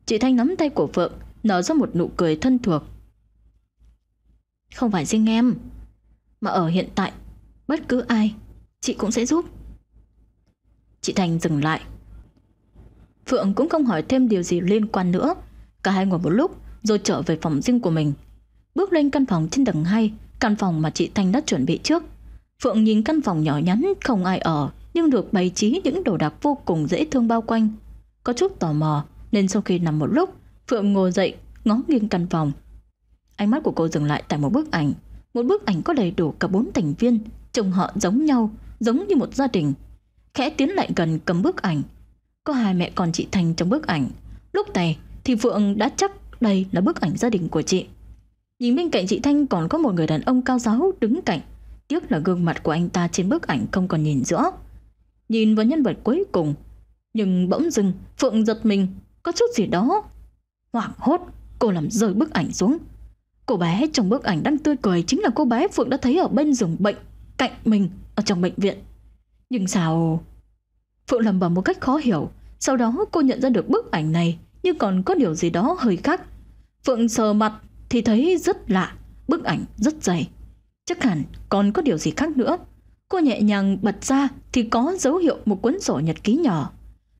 Chị Thanh nắm tay của Phượng, nở ra một nụ cười thân thuộc. Không phải riêng em, mà ở hiện tại, bất cứ ai, chị cũng sẽ giúp. Chị Thanh dừng lại Phượng cũng không hỏi thêm điều gì liên quan nữa Cả hai ngồi một lúc Rồi trở về phòng riêng của mình Bước lên căn phòng trên tầng 2 Căn phòng mà chị Thanh đã chuẩn bị trước Phượng nhìn căn phòng nhỏ nhắn không ai ở Nhưng được bày trí những đồ đạc vô cùng dễ thương bao quanh Có chút tò mò Nên sau khi nằm một lúc Phượng ngồi dậy ngó nghiêng căn phòng Ánh mắt của cô dừng lại tại một bức ảnh Một bức ảnh có đầy đủ cả bốn thành viên Trông họ giống nhau Giống như một gia đình khẽ tiến lại gần cầm bức ảnh. Có hai mẹ con chị Thanh trong bức ảnh. Lúc này thì Phượng đã chắc đây là bức ảnh gia đình của chị. Nhìn bên cạnh chị Thanh còn có một người đàn ông cao giáo đứng cạnh. Tiếc là gương mặt của anh ta trên bức ảnh không còn nhìn rõ. Nhìn vào nhân vật cuối cùng. Nhưng bỗng dưng Phượng giật mình có chút gì đó. Hoảng hốt cô làm rơi bức ảnh xuống. Cô bé trong bức ảnh đang tươi cười chính là cô bé Phượng đã thấy ở bên giường bệnh cạnh mình ở trong bệnh viện nhưng sao Phượng lầm bầm một cách khó hiểu Sau đó cô nhận ra được bức ảnh này Nhưng còn có điều gì đó hơi khác Phượng sờ mặt thì thấy rất lạ Bức ảnh rất dày Chắc hẳn còn có điều gì khác nữa Cô nhẹ nhàng bật ra Thì có dấu hiệu một cuốn sổ nhật ký nhỏ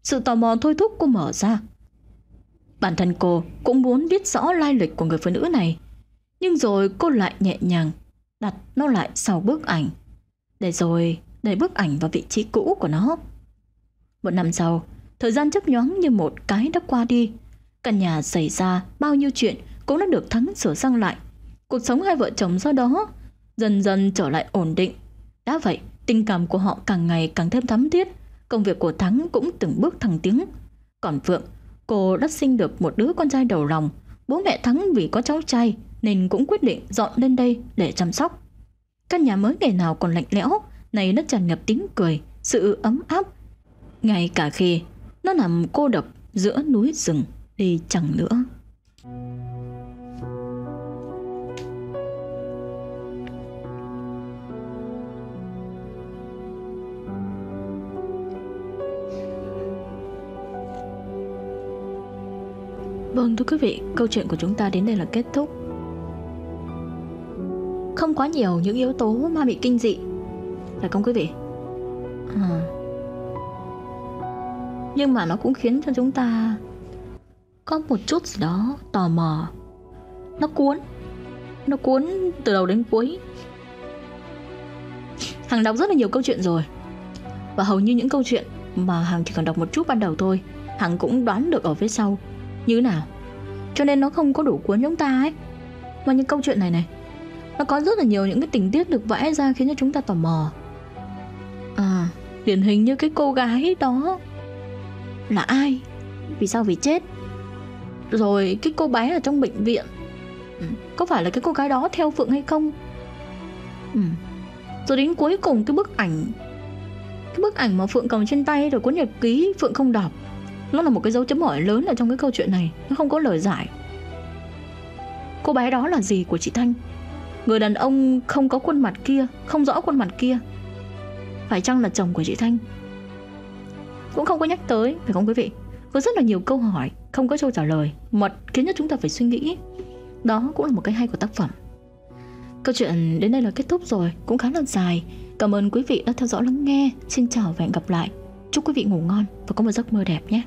Sự tò mò thôi thúc cô mở ra Bản thân cô cũng muốn biết rõ lai lịch của người phụ nữ này Nhưng rồi cô lại nhẹ nhàng Đặt nó lại sau bức ảnh Để rồi để bức ảnh vào vị trí cũ của nó. Một năm sau, thời gian chấp nhoáng như một cái đã qua đi. Căn nhà xảy ra bao nhiêu chuyện cũng đã được Thắng sửa sang lại. Cuộc sống hai vợ chồng do đó dần dần trở lại ổn định. Đã vậy, tình cảm của họ càng ngày càng thêm thắm thiết. Công việc của Thắng cũng từng bước thăng tiến. Còn Phượng, cô đã sinh được một đứa con trai đầu lòng. Bố mẹ Thắng vì có cháu trai nên cũng quyết định dọn lên đây để chăm sóc. Căn nhà mới ngày nào còn lạnh lẽo, này nó tràn ngập tiếng cười, sự ấm áp. Ngay cả khi nó nằm cô độc giữa núi rừng đi chẳng nữa. Vâng thưa quý vị, câu chuyện của chúng ta đến đây là kết thúc. Không quá nhiều những yếu tố ma bị kinh dị là công quý vị à. nhưng mà nó cũng khiến cho chúng ta có một chút gì đó tò mò nó cuốn nó cuốn từ đầu đến cuối hằng đọc rất là nhiều câu chuyện rồi và hầu như những câu chuyện mà hằng chỉ cần đọc một chút ban đầu thôi hằng cũng đoán được ở phía sau như thế nào cho nên nó không có đủ cuốn chúng ta ấy mà những câu chuyện này này nó có rất là nhiều những cái tình tiết được vẽ ra khiến cho chúng ta tò mò À điển hình như cái cô gái đó Là ai Vì sao phải chết Rồi cái cô bé ở trong bệnh viện ừ, Có phải là cái cô gái đó theo Phượng hay không ừ. Rồi đến cuối cùng cái bức ảnh Cái bức ảnh mà Phượng cầm trên tay Rồi cuốn nhật ký Phượng không đọc Nó là một cái dấu chấm hỏi lớn ở trong cái câu chuyện này Nó không có lời giải Cô bé đó là gì của chị Thanh Người đàn ông không có khuôn mặt kia Không rõ khuôn mặt kia phải chăng là chồng của chị Thanh Cũng không có nhắc tới Phải không quý vị Có rất là nhiều câu hỏi Không có câu trả lời mật khiến cho chúng ta phải suy nghĩ Đó cũng là một cái hay của tác phẩm Câu chuyện đến đây là kết thúc rồi Cũng khá là dài Cảm ơn quý vị đã theo dõi lắng nghe Xin chào và hẹn gặp lại Chúc quý vị ngủ ngon và có một giấc mơ đẹp nhé